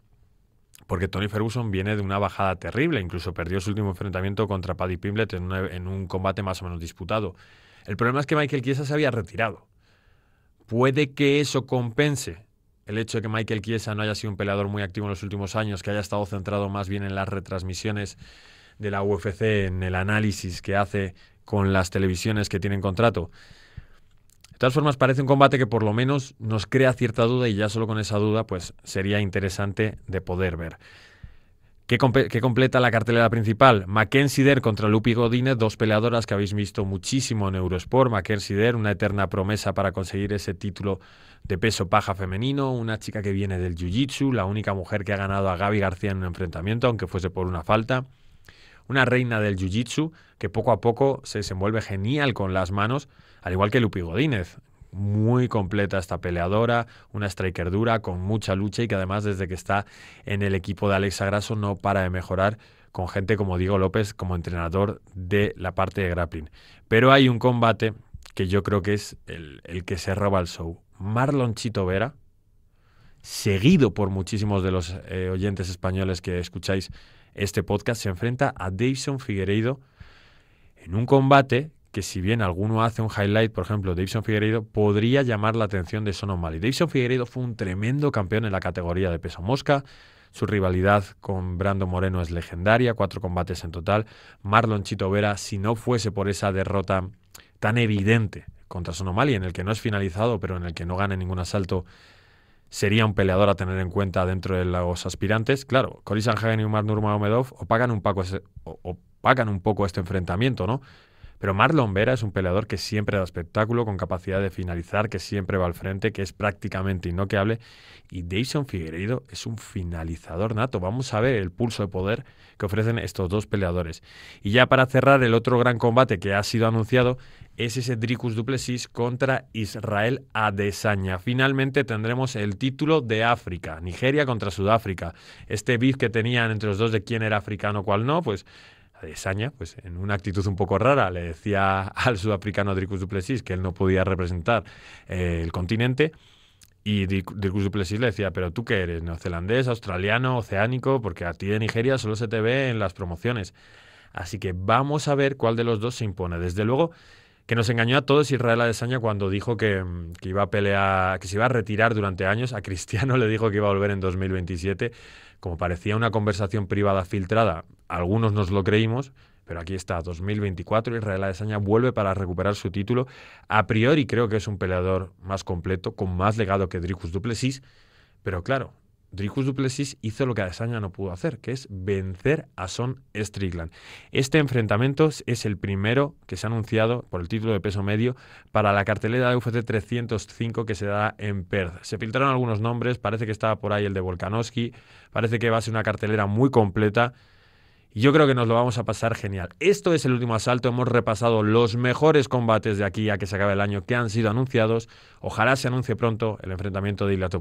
porque Tony Ferguson viene de una bajada terrible, incluso perdió su último enfrentamiento contra Paddy Pimblet en, en un combate más o menos disputado. El problema es que Michael Chiesa se había retirado. Puede que eso compense el hecho de que Michael Chiesa no haya sido un peleador muy activo en los últimos años, que haya estado centrado más bien en las retransmisiones de la UFC, en el análisis que hace con las televisiones que tienen contrato. De todas formas, parece un combate que por lo menos nos crea cierta duda y ya solo con esa duda pues sería interesante de poder ver. ¿Qué, completa la cartelera principal? Mackenzie Der contra Lupi Godine dos peleadoras que habéis visto muchísimo en Eurosport. Mackenzie Der, una eterna promesa para conseguir ese título de peso paja femenino, una chica que viene del Jiu-Jitsu, la única mujer que ha ganado a Gaby García en un enfrentamiento, aunque fuese por una falta una reina del jiu-jitsu que poco a poco se desenvuelve genial con las manos al igual que Lupi Godínez. Muy completa esta peleadora, una striker dura, con mucha lucha y que además desde que está en el equipo de Alexa Grasso no para de mejorar con gente como Diego López como entrenador de la parte de grappling. Pero hay un combate que yo creo que es el, que se roba el show. Marlon Chito Vera, seguido por muchísimos de los eh, oyentes españoles que escucháis este podcast, se enfrenta a Davison Figueiredo en un combate que si bien alguno hace un highlight, por ejemplo, Davison Figueiredo, podría llamar la atención de Sonomali Mali. Davison Figueiredo fue un tremendo campeón en la categoría de peso mosca. Su rivalidad con Brando Moreno es legendaria, cuatro combates en total. Marlon Chito Vera, si no fuese por esa derrota tan evidente contra Sonomali, en el que no es finalizado, pero en el que no gana ningún asalto, sería un peleador a tener en cuenta dentro de los aspirantes. Claro, Cory Hagen y Umar Nurmagomedov opacan un, poco ese, un poco este enfrentamiento, ¿no? Pero Marlon Vera es un peleador que siempre da espectáculo, con capacidad de finalizar, que siempre va al frente, que es prácticamente innoqueable. Y Jason Figueiredo es un finalizador nato. Vamos a ver el pulso de poder que ofrecen estos dos peleadores. Y ya para cerrar, el otro gran combate que ha sido anunciado es ese Dricus Duplessis contra Israel Adesanya. Finalmente tendremos el título de África, Nigeria contra Sudáfrica. Este beef que tenían entre los dos de quién era africano, cuál no, pues Adesanya, pues en una actitud un poco rara, le decía al sudafricano Dricus Duplessis que él no podía representar eh, el continente. Y Dricus Duplessis le decía, pero tú qué eres, neozelandés, australiano, oceánico, porque a ti de Nigeria solo se te ve en las promociones. Así que vamos a ver cuál de los dos se impone. Desde luego que nos engañó a todos Israel Adesanya cuando dijo que, que iba a pelear, que se iba a retirar durante años. A Cristiano (laughs) le dijo que iba a volver en 2027 como parecía una conversación privada filtrada, algunos nos lo creímos, pero aquí está, 2024, Israel Adesanya vuelve para recuperar su título. A priori creo que es un peleador más completo, con más legado que Dricus Duplessis, pero claro, Dricus Duplessis hizo lo que Adesanya no pudo hacer, que es vencer a Son Strickland. Este enfrentamiento es el primero que se ha anunciado por el título de peso medio para la cartelera de UFC 305 que se da en Perth. Se filtraron algunos nombres, parece que estaba por ahí el de Volkanovski, parece que va a ser una cartelera muy completa. Y yo creo que nos lo vamos a pasar genial. Esto es el último asalto. Hemos repasado los mejores combates de aquí a que se acabe el año que han sido anunciados. Ojalá se anuncie pronto el enfrentamiento de Ilato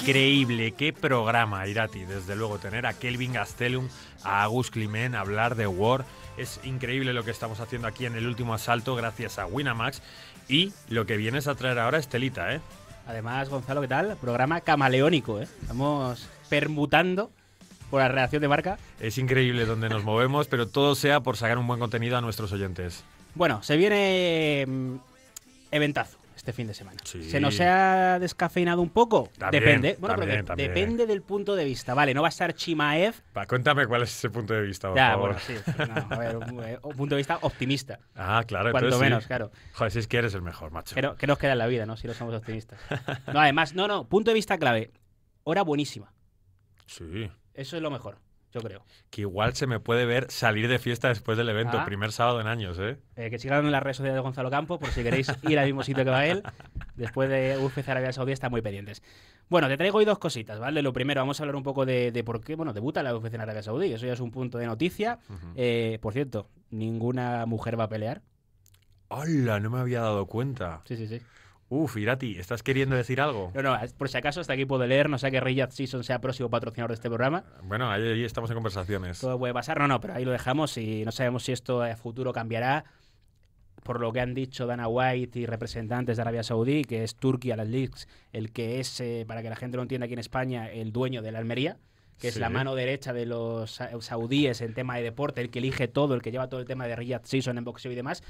Increíble, qué programa, Irati. Desde luego, tener a Kelvin Gastelum, a Agus Climent, hablar de War. Es increíble lo que estamos haciendo aquí en el último asalto, gracias a Winamax. Y lo que vienes a traer ahora es telita, ¿eh? Además, Gonzalo, ¿qué tal? Programa camaleónico, ¿eh? Estamos permutando por la reacción de marca. Es increíble donde nos movemos, pero todo sea por sacar un buen contenido a nuestros oyentes. Bueno, se viene mm, eventazo este fin de semana. ¿Se nos ha descafeinado un poco? depende. Bueno, depende del punto de vista. Vale, no va a ser Chimaev. cuéntame cuál es ese punto de vista, por Bueno, a ver, eh, un, punto de vista optimista. Ah, claro, Cuanto menos, claro. Joder, si es que eres el mejor, macho. Pero, ¿Qué nos queda en la vida, no? Si no somos optimistas. No, además, no, no, punto de vista clave. Hora buenísima. Sí. Eso es lo mejor yo creo. Que igual se me puede ver salir de fiesta después del evento, ah. primer sábado en años, ¿eh? ¿eh? Que sigan en las redes sociales de Gonzalo Campo, por si queréis ir al mismo sitio que va él. Después de UFC Arabia Saudí, están muy pendientes. Bueno, te traigo hoy dos cositas, ¿vale? Lo primero, vamos a hablar un poco de, por qué, bueno, debuta la UFC en Arabia Saudí. Eso ya es un punto de noticia. Eh, por cierto, ninguna mujer va a pelear. ¡Hala! No me había dado cuenta. Sí, sí, sí. Uf, Irati, ¿estás queriendo decir algo? No, no, por si acaso, hasta este aquí puedo leer, no sé que Riyadh Season sea próximo patrocinador de este programa. Bueno, ahí, estamos en conversaciones. Todo puede pasar, no, no, pero ahí lo dejamos y no sabemos si esto a futuro cambiará. Por lo que han dicho Dana White y representantes de Arabia Saudí, que es Turquía, las leagues, el que es, eh, para que la gente lo entienda aquí en España, el dueño de la Almería que es la mano derecha de los saudíes en tema de deporte, el que elige todo, el que lleva todo el tema de Riyadh Season en boxeo y demás,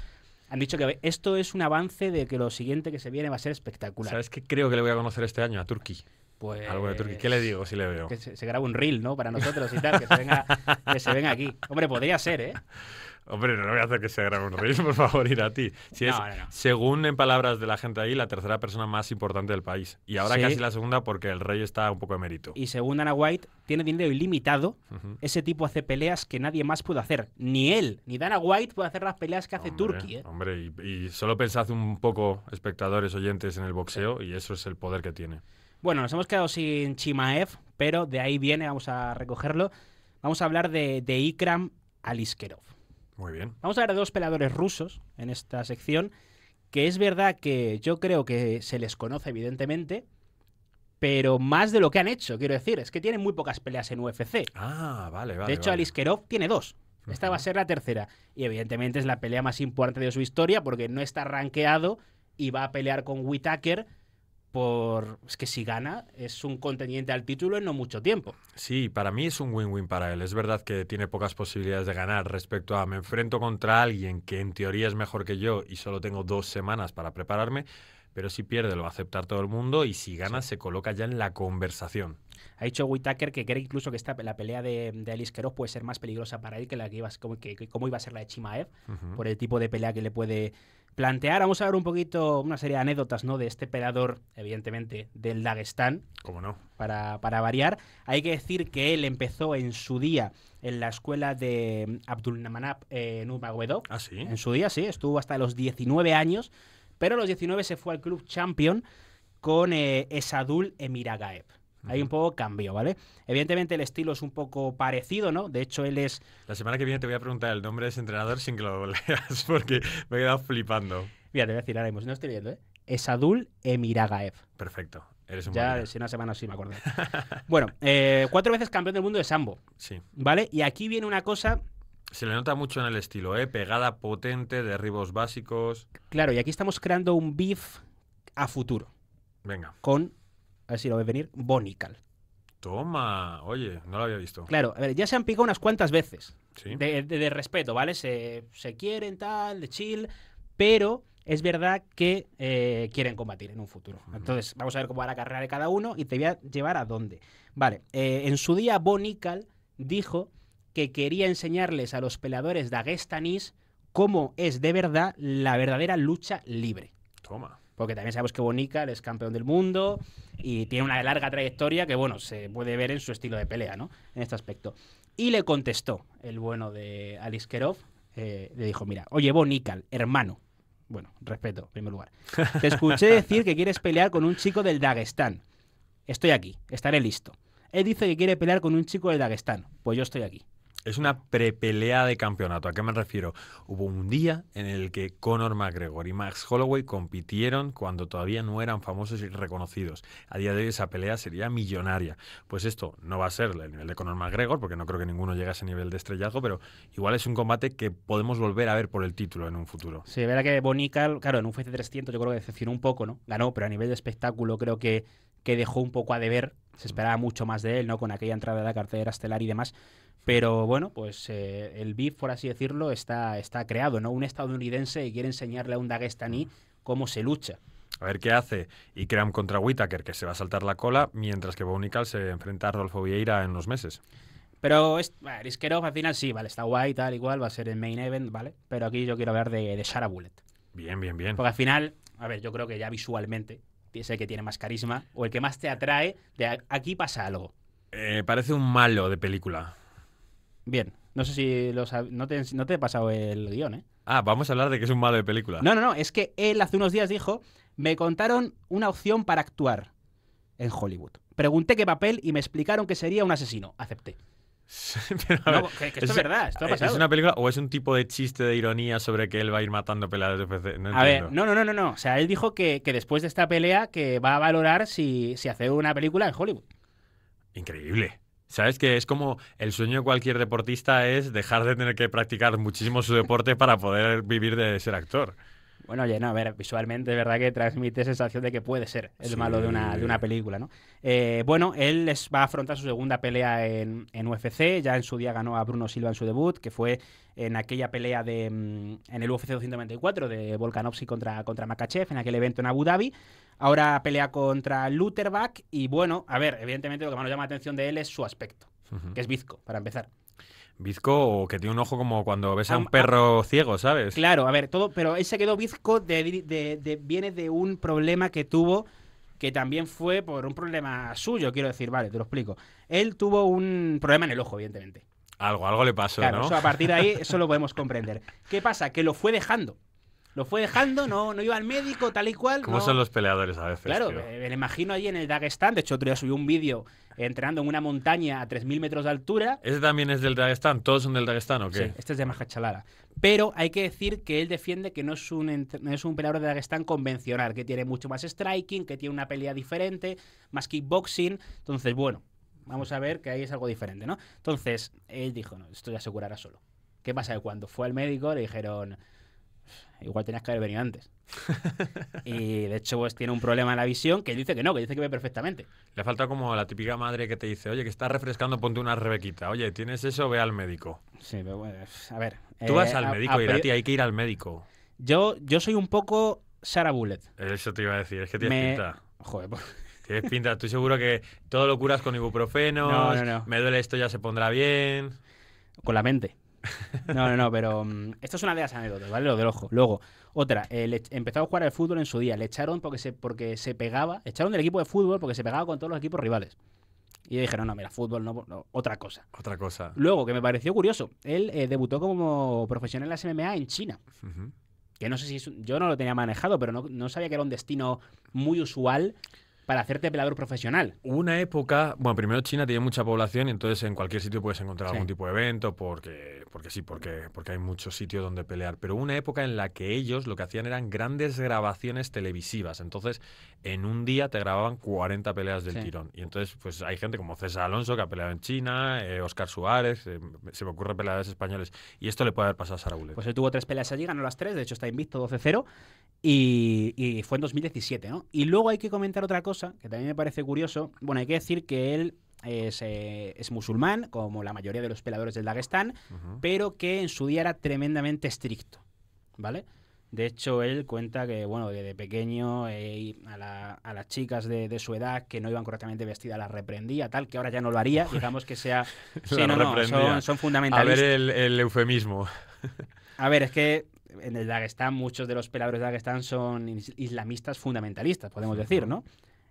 han dicho que esto es un avance de que lo siguiente que se viene va a ser espectacular. ¿Sabes qué? Creo que le voy a conocer este año a Turki. Pues, Algo de Turki. ¿Qué le digo si le veo? Que se, grabe un reel, ¿no? Para nosotros y tal, que se venga, que se venga aquí. Hombre, podría ser, ¿eh? Hombre, no voy a hacer que se grabe un rey, por favor, ir a ti. Si es, según en palabras de la gente ahí, la tercera persona más importante del país. Y ahora casi la segunda porque el rey está un poco de mérito. Y según Dana White, tiene dinero ilimitado. Ese tipo hace peleas que nadie más puede hacer. Ni él, ni Dana White puede hacer las peleas que hace Turquía. Hombre, ¿eh? y, solo pensad un poco, espectadores, oyentes, en el boxeo, y eso es el poder que tiene. Bueno, nos hemos quedado sin Chimaev, pero de ahí viene, vamos a recogerlo. Vamos a hablar de, de Ikram Aliskerov. Muy bien. Vamos a ver a dos peleadores rusos en esta sección, que es verdad que yo creo que se les conoce evidentemente, pero más de lo que han hecho, quiero decir. Es que tienen muy pocas peleas en UFC. Ah, vale, vale. De hecho, Aliskerov tiene dos. Esta va a ser la tercera. Y evidentemente es la pelea más importante de su historia porque no está rankeado y va a pelear con Whitaker por es que si gana es un contendiente al título en no mucho tiempo. Sí, para mí es un win-win para él. Es verdad que tiene pocas posibilidades de ganar respecto a me enfrento contra alguien que en teoría es mejor que yo y solo tengo dos semanas para prepararme, pero si pierde lo va a aceptar todo el mundo y si gana se coloca ya en la conversación. Ha dicho Whitaker que cree incluso que la pelea de, de Alice puede ser más peligrosa para él que la que iba, como, iba a ser la de Chimaev, por el tipo de pelea que le puede plantear. Vamos a ver un poquito una serie de anécdotas ¿no? de este peleador, evidentemente, del Dagestán. ¿Cómo no? Para, variar. Hay que decir que él empezó en su día en la escuela de Abdulnamanab en eh, Nurmagomedov. ¿Ah, sí? En su día, sí. Estuvo hasta los 19 años pero a los 19 se fue al club Champion con eh, Esadul Emiragaev. Hay un poco cambio, ¿vale? Evidentemente el estilo es un poco parecido, ¿no? De hecho, él es... La semana que viene te voy a preguntar el nombre de ese entrenador sin que lo (laughs) leas porque me he quedado flipando. Mira, te voy a decir ahora mismo, no estoy viendo, ¿eh? Esadul Emiragaev. Perfecto. Eres un ya, si una semana sí me acuerdo. bueno, eh, cuatro veces campeón del mundo de sambo. Sí. ¿Vale? Y aquí viene una cosa se le nota mucho en el estilo, ¿eh? Pegada potente, derribos básicos. Claro, y aquí estamos creando un beef a futuro. Venga. Con, a ver si lo ve venir, Bonical. Toma, oye, no lo había visto. Claro, a ver, ya se han picado unas cuantas veces. ¿Sí? De, respeto, ¿vale? Se, quieren, tal, de chill, pero es verdad que eh, quieren combatir en un futuro. Entonces, vamos a ver cómo va la carrera de cada uno y te voy a llevar a dónde. Vale, eh, en su día, Bonical dijo que quería enseñarles a los peleadores daguestanís cómo es de verdad la verdadera lucha libre. Toma. Porque también sabemos que Bonical es campeón del mundo y tiene una larga trayectoria que, bueno, se puede ver en su estilo de pelea, ¿no? En este aspecto. Y le contestó el bueno de Aliskerov, eh, le dijo, mira, oye, Bonical, hermano, bueno, respeto, en primer lugar. Te escuché decir que quieres pelear con un chico del Dagestán. Estoy aquí, estaré listo. Él dice que quiere pelear con un chico del Daguestán. Pues yo estoy aquí. Es una prepelea de campeonato. ¿A qué me refiero? Hubo un día en el que Conor McGregor y Max Holloway compitieron cuando todavía no eran famosos y reconocidos. A día de hoy esa pelea sería millonaria. Pues esto no va a ser el nivel de Conor McGregor, porque no creo que ninguno llegue a ese nivel de estrellazo, pero igual es un combate que podemos volver a ver por el título en un futuro. Sí, verá que Bonical, claro, en un FC 300 yo creo que decepcionó un poco, ¿no? Ganó, pero a nivel de espectáculo creo que, que dejó un poco a deber. Se esperaba mucho más de él, ¿no? Con aquella entrada de la cartera estelar y demás pero bueno, pues eh, el BIF, por así decirlo, está, está creado, ¿no? Un estadounidense y quiere enseñarle a un Dagestaní cómo se lucha. A ver qué hace. Y crean contra Whitaker, que se va a saltar la cola, mientras que Bonical se enfrenta a Rodolfo Vieira en unos meses. Pero es, bueno, Riskerov al final sí, vale, está guay, tal, igual, va a ser el main event, ¿vale? Pero aquí yo quiero hablar de, de Shara Bullet. Bien, bien, bien. Porque al final, a ver, yo creo que ya visualmente es el que tiene más carisma o el que más te atrae de aquí pasa algo. Eh, parece un malo de película. Bien. No sé si los, no, te, no te he pasado el guión, ¿eh? Ah, vamos a hablar de que es un malo de película. No, no, no. Es que él hace unos días dijo, me contaron una opción para actuar en Hollywood. Pregunté qué papel y me explicaron que sería un asesino. Acepté. (laughs) Pero, esto es, verdad, esto ha eh, pasado. ¿Es una película o es un tipo de chiste de ironía sobre que él va a ir matando pelados de PC? No a ver, no, no, no, no, O sea, él dijo que, después de esta pelea que va a valorar si, hace una película en Hollywood. Increíble. Sabes que es como el sueño de cualquier deportista es dejar de tener que practicar muchísimo su deporte para poder vivir de ser actor. Bueno, oye, no, a ver, visualmente es verdad que transmite sensación de que puede ser el malo de una, de una película, ¿no? Eh, bueno, él les va a afrontar su segunda pelea en, en, UFC, ya en su día ganó a Bruno Silva en su debut, que fue en aquella pelea de, mm, en el UFC 294 de Volkanovski contra, contra Makachev, en aquel evento en Abu Dhabi. Ahora pelea contra Lutherback y bueno, a ver, evidentemente lo que más nos llama la atención de él es su aspecto, que es bizco, para empezar. Bizco que tiene un ojo como cuando ves a un perro ciego, ¿sabes? Claro, a ver, todo, pero ese quedó bizco de, de, viene de un problema que tuvo, que también fue por un problema suyo, quiero decir, vale, te lo explico. Él tuvo un problema en el ojo, evidentemente. Algo, algo le pasó, ¿no? a partir de ahí, (laughs) eso lo podemos comprender. ¿Qué pasa? Que lo fue dejando lo fue dejando, no, no iba al médico, tal y cual. ¿Cómo son los peleadores a veces? Claro, me, imagino ahí en el Dagestán. De hecho, otro día subí un vídeo entrenando en una montaña a 3.000 metros de altura. ¿Ese también es del Dagestán? ¿Todos son del Dagestán o qué? Sí, este es de Majachalara. Pero hay que decir que él defiende que no es un, no es un peleador de Dagestán convencional, que tiene mucho más striking, que tiene una pelea diferente, más kickboxing. Entonces, bueno, vamos a ver que ahí es algo diferente, ¿no? Entonces, él dijo, no, esto ya se curará solo. ¿Qué pasa? cuando fue al médico le dijeron igual tenías que haber venido antes. y de hecho, pues tiene un problema en la visión que dice que no, que dice que ve perfectamente. Le falta como la típica madre que te dice, oye, que estás refrescando, ponte una rebequita. Oye, tienes eso, ve al médico. Sí, pero a ver. Tú vas eh, al médico, a hay que ir al médico. Yo, yo soy un poco Sarah Bullet. Eso te iba a decir, es que tienes pinta. Joder, pues. (laughs) Tienes pinta, estoy seguro que todo lo curas con ibuprofeno. No, no, no. Me duele esto, ya se pondrá bien. Con la mente. No, no, no, pero mm, esto es una de las anécdotas, ¿vale? Lo del ojo. Luego, otra, eh, empezó a jugar al fútbol en su día, le echaron porque se, porque se pegaba, echaron del equipo de fútbol porque se pegaba con todos los equipos rivales. Y yo dije, no, no, mira, fútbol, no, otra cosa. Otra cosa. Luego, que me pareció curioso, él eh, debutó como profesional en la SMA en China. Que no sé si yo no lo tenía manejado, pero no, no sabía que era un destino muy usual para hacerte pelador profesional. una época, bueno, primero China tiene mucha población y entonces en cualquier sitio puedes encontrar algún tipo de evento porque, porque sí, porque, porque hay muchos sitios donde pelear. Pero una época en la que ellos lo que hacían eran grandes grabaciones televisivas. Entonces, en un día te grababan 40 peleas del tirón. Y entonces, pues hay gente como César Alonso que ha peleado en China, Oscar eh, Suárez, eh, se me ocurre peleadores españoles. Y esto le puede haber pasado a Sara Pues él tuvo tres peleas allí, ganó las tres, de hecho está invicto 12-0 y, y fue en 2017, ¿no? Y luego hay que comentar otra cosa que también me parece curioso. Bueno, hay que decir que él es, eh, es, musulmán, como la mayoría de los peladores del Dagestán, pero que en su día era tremendamente estricto, ¿vale? De hecho, él cuenta que, bueno, desde de pequeño eh, a, las chicas de, su edad que no iban correctamente vestidas las reprendía, tal, que ahora ya no lo haría, digamos que sea... (laughs) no, son, son, fundamentalistas. A ver el, eufemismo. a ver, es que en el Dagestán muchos de los peladores del Dagestán son islamistas fundamentalistas, podemos decir, ¿no?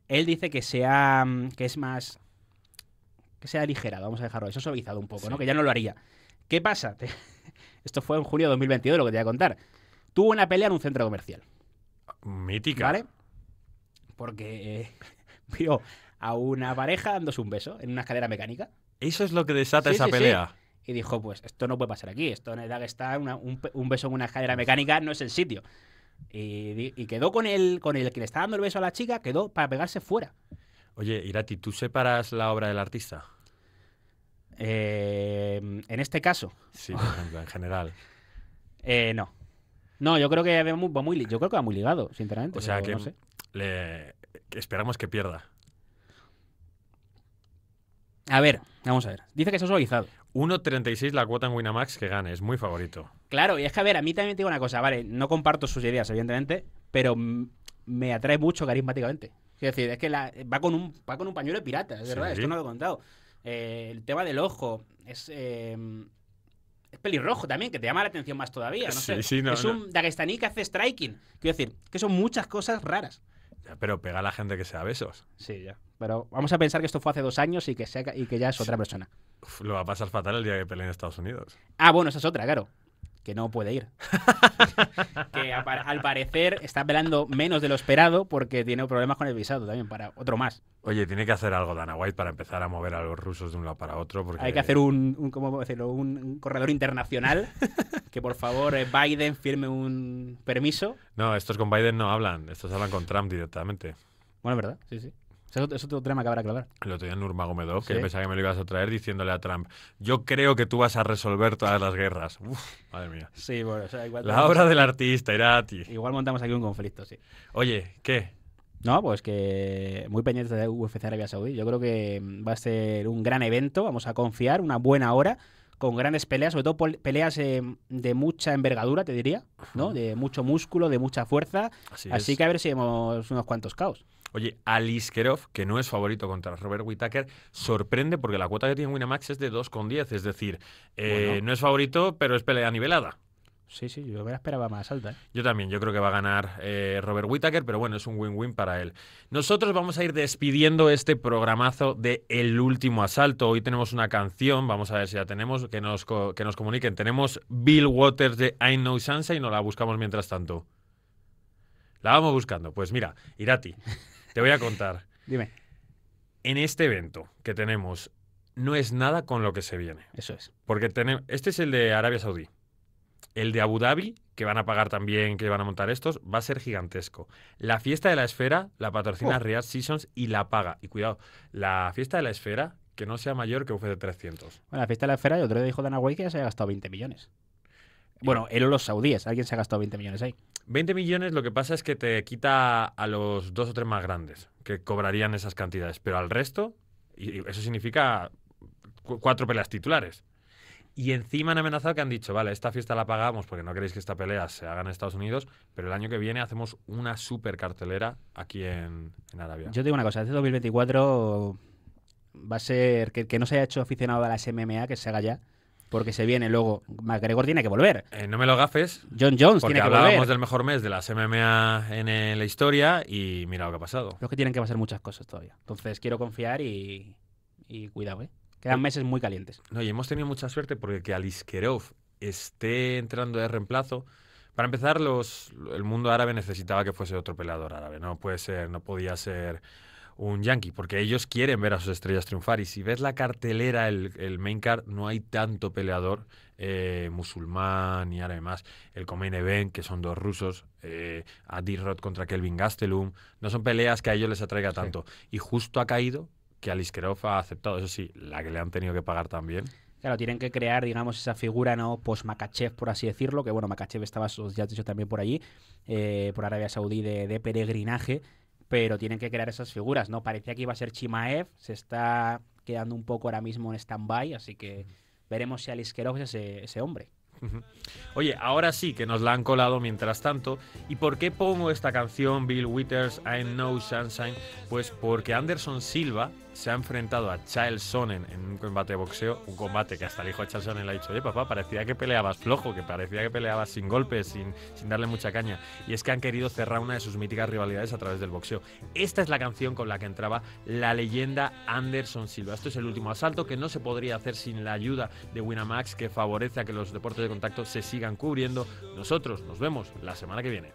Él dice que sea. Mm, que es más. que sea aligerado, vamos a dejarlo eso suavizado un poco, ¿no? Que ya no lo haría. ¿Qué pasa? (laughs) Esto fue en julio de 2022, lo que te voy a contar. Tuvo una pelea en un centro comercial. Mítica. ¿Vale? Porque eh, (laughs) vio a una pareja dándose un beso en una escalera mecánica. Eso es lo que desata esa pelea. Y dijo, pues esto no puede pasar aquí, esto en edad que está, un, un beso en una escalera mecánica no es el sitio. Eh, y, quedó con el, con el que le estaba dando el beso a la chica, quedó para pegarse fuera. Oye, Irati, ¿tú separas la obra del artista? Eh, en este caso. Sí, en general. (laughs) Eh, no. No, yo creo que va muy, yo creo que muy ligado, sinceramente. O sea que esperamos que pierda. A ver, vamos a ver. Dice que está suavizado. 1.36 la cuota en Winamax que gane, es muy favorito. Claro, y es que a ver, a mí también te digo una cosa, vale, no comparto sus ideas, evidentemente, pero me atrae mucho carismáticamente. Es decir, es que la, va, con un, va con un pañuelo de pirata, es verdad, esto no lo he contado. Eh, el tema del ojo es. Em, es pelirrojo también, que te llama la atención más todavía. No sé. es un que hace striking. Quiero decir, que son muchas cosas raras. Pero pega a la gente que sea besos. Sí, ya. Pero vamos a pensar que esto fue hace dos años y que, y que ya es otra persona. lo va a pasar fatal el día que peleen en Estados Unidos. Ah, bueno, esa es otra, claro que no puede ir. (laughs) que al parecer está velando menos de lo esperado porque tiene problemas con el visado también para otro más. Oye, tiene que hacer algo Dana White para empezar a mover a los rusos de un lado para otro. Hay que hacer un, un, corredor internacional. (laughs) que por favor eh, Biden firme un permiso. No, estos con Biden no hablan, estos hablan con Trump directamente. Bueno, ¿verdad? Sí, sí. Eso es otro tema que habrá que hablar. Lo tenía Nurmagomedov, que pensaba que me lo ibas a traer diciéndole a Trump, yo creo que tú vas a resolver todas las guerras. madre mía. La obra del artista, irá Igual montamos aquí un conflicto, sí. Oye, ¿qué? No, pues que muy pendiente de UFC Arabia Saudí. Yo creo que va a ser un gran evento, vamos a confiar, una buena hora, con grandes peleas, sobre todo peleas eh, de mucha envergadura, te diría, ¿no? De mucho músculo, de mucha fuerza. Así, que a ver si vemos unos cuantos caos. Oye, Kerov, que no es favorito contra Robert Whittaker, sorprende porque la cuota que tiene Winamax es de 2,10. Es decir, eh, no es favorito, pero es pelea nivelada. Sí, sí, yo me la esperaba más alta. ¿eh? Yo también, yo creo que va a ganar eh, Robert Whittaker, pero bueno, es un win-win para él. Nosotros vamos a ir despidiendo este programazo de El Último Asalto. Hoy tenemos una canción, vamos a ver si la tenemos, que nos, que nos comuniquen. Tenemos Bill Waters de I Know Sansa y nos la buscamos mientras tanto. La vamos buscando. Pues mira, Irati, te voy a contar. Dime. En este evento que tenemos, no es nada con lo que se viene. Eso es. Porque tenemos, este es el de Arabia Saudí. El de Abu Dhabi, que van a pagar también, que van a montar estos, va a ser gigantesco. La fiesta de la esfera la patrocina oh. Real Seasons y la paga. Y cuidado, la fiesta de la esfera que no sea mayor que de 300. Bueno, la fiesta de la esfera, yo otro día dijo Dana White que ya se ha gastado 20 millones. Bueno, él o los saudíes. Alguien se ha gastado 20 millones ahí. 20 millones lo que pasa es que te quita a los dos o tres más grandes que cobrarían esas cantidades. Pero al resto, y eso significa cuatro peleas titulares. Y encima han amenazado que han dicho, vale, esta fiesta la pagamos porque no queréis que esta pelea se haga en Estados Unidos, pero el año que viene hacemos una super cartelera aquí en, Arabia. Yo te digo una cosa, este 2024 va a ser que, no se haya hecho aficionado a la SMMA, que se haga ya porque se viene luego. McGregor tiene que volver. Eh, no me lo gafes. John Jones tiene que hablábamos Porque Hablábamos del mejor mes de las MMA en eh, la historia y mira lo que ha pasado. Creo que tienen que pasar muchas cosas todavía. Entonces quiero confiar y, cuidado, ¿eh? Quedan meses muy calientes. No, y hemos tenido mucha suerte porque que Aliskerov esté entrando de reemplazo. Para empezar, los, el mundo árabe necesitaba que fuese otro peleador árabe. No puede ser, no podía ser un yankee, porque ellos quieren ver a sus estrellas triunfar. Y si ves la cartelera, el, el main card, no hay tanto peleador eh, musulmán y además más. El Comain Event, que son dos rusos, eh, rod contra Kelvin Gastelum, no son peleas que a ellos les atraiga tanto. Y justo ha caído que Aliskerov ha aceptado, eso sí, la que le han tenido que pagar también. Claro, tienen que crear, digamos, esa figura, ¿no? Post-Makachev, por así decirlo, que bueno, Makachev estaba, ya has dicho, también por allí, eh, por Arabia Saudí de, de peregrinaje, pero tienen que crear esas figuras, ¿no? Parecía que iba a ser Chimaev, se está quedando un poco ahora mismo en stand-by, así que veremos si Aliskerov es ese, eh, ese hombre. Oye, ahora sí que nos la han colado mientras tanto. ¿Y por qué pongo esta canción, Bill Withers, I Know Sunshine? Pues porque Anderson Silva, se ha enfrentado a Charles Sonnen en un combate de boxeo, un combate que hasta el hijo de Charles Sonnen le ha dicho, oye papá, parecía que peleabas flojo, que parecía que peleabas sin golpes, sin, sin darle mucha caña. Y es que han querido cerrar una de sus míticas rivalidades a través del boxeo. Esta es la canción con la que entraba la leyenda Anderson Silva. Esto es el último asalto que no se podría hacer sin la ayuda de Winamax, que favorece a que los deportes de contacto se sigan cubriendo. Nosotros nos vemos la semana que viene.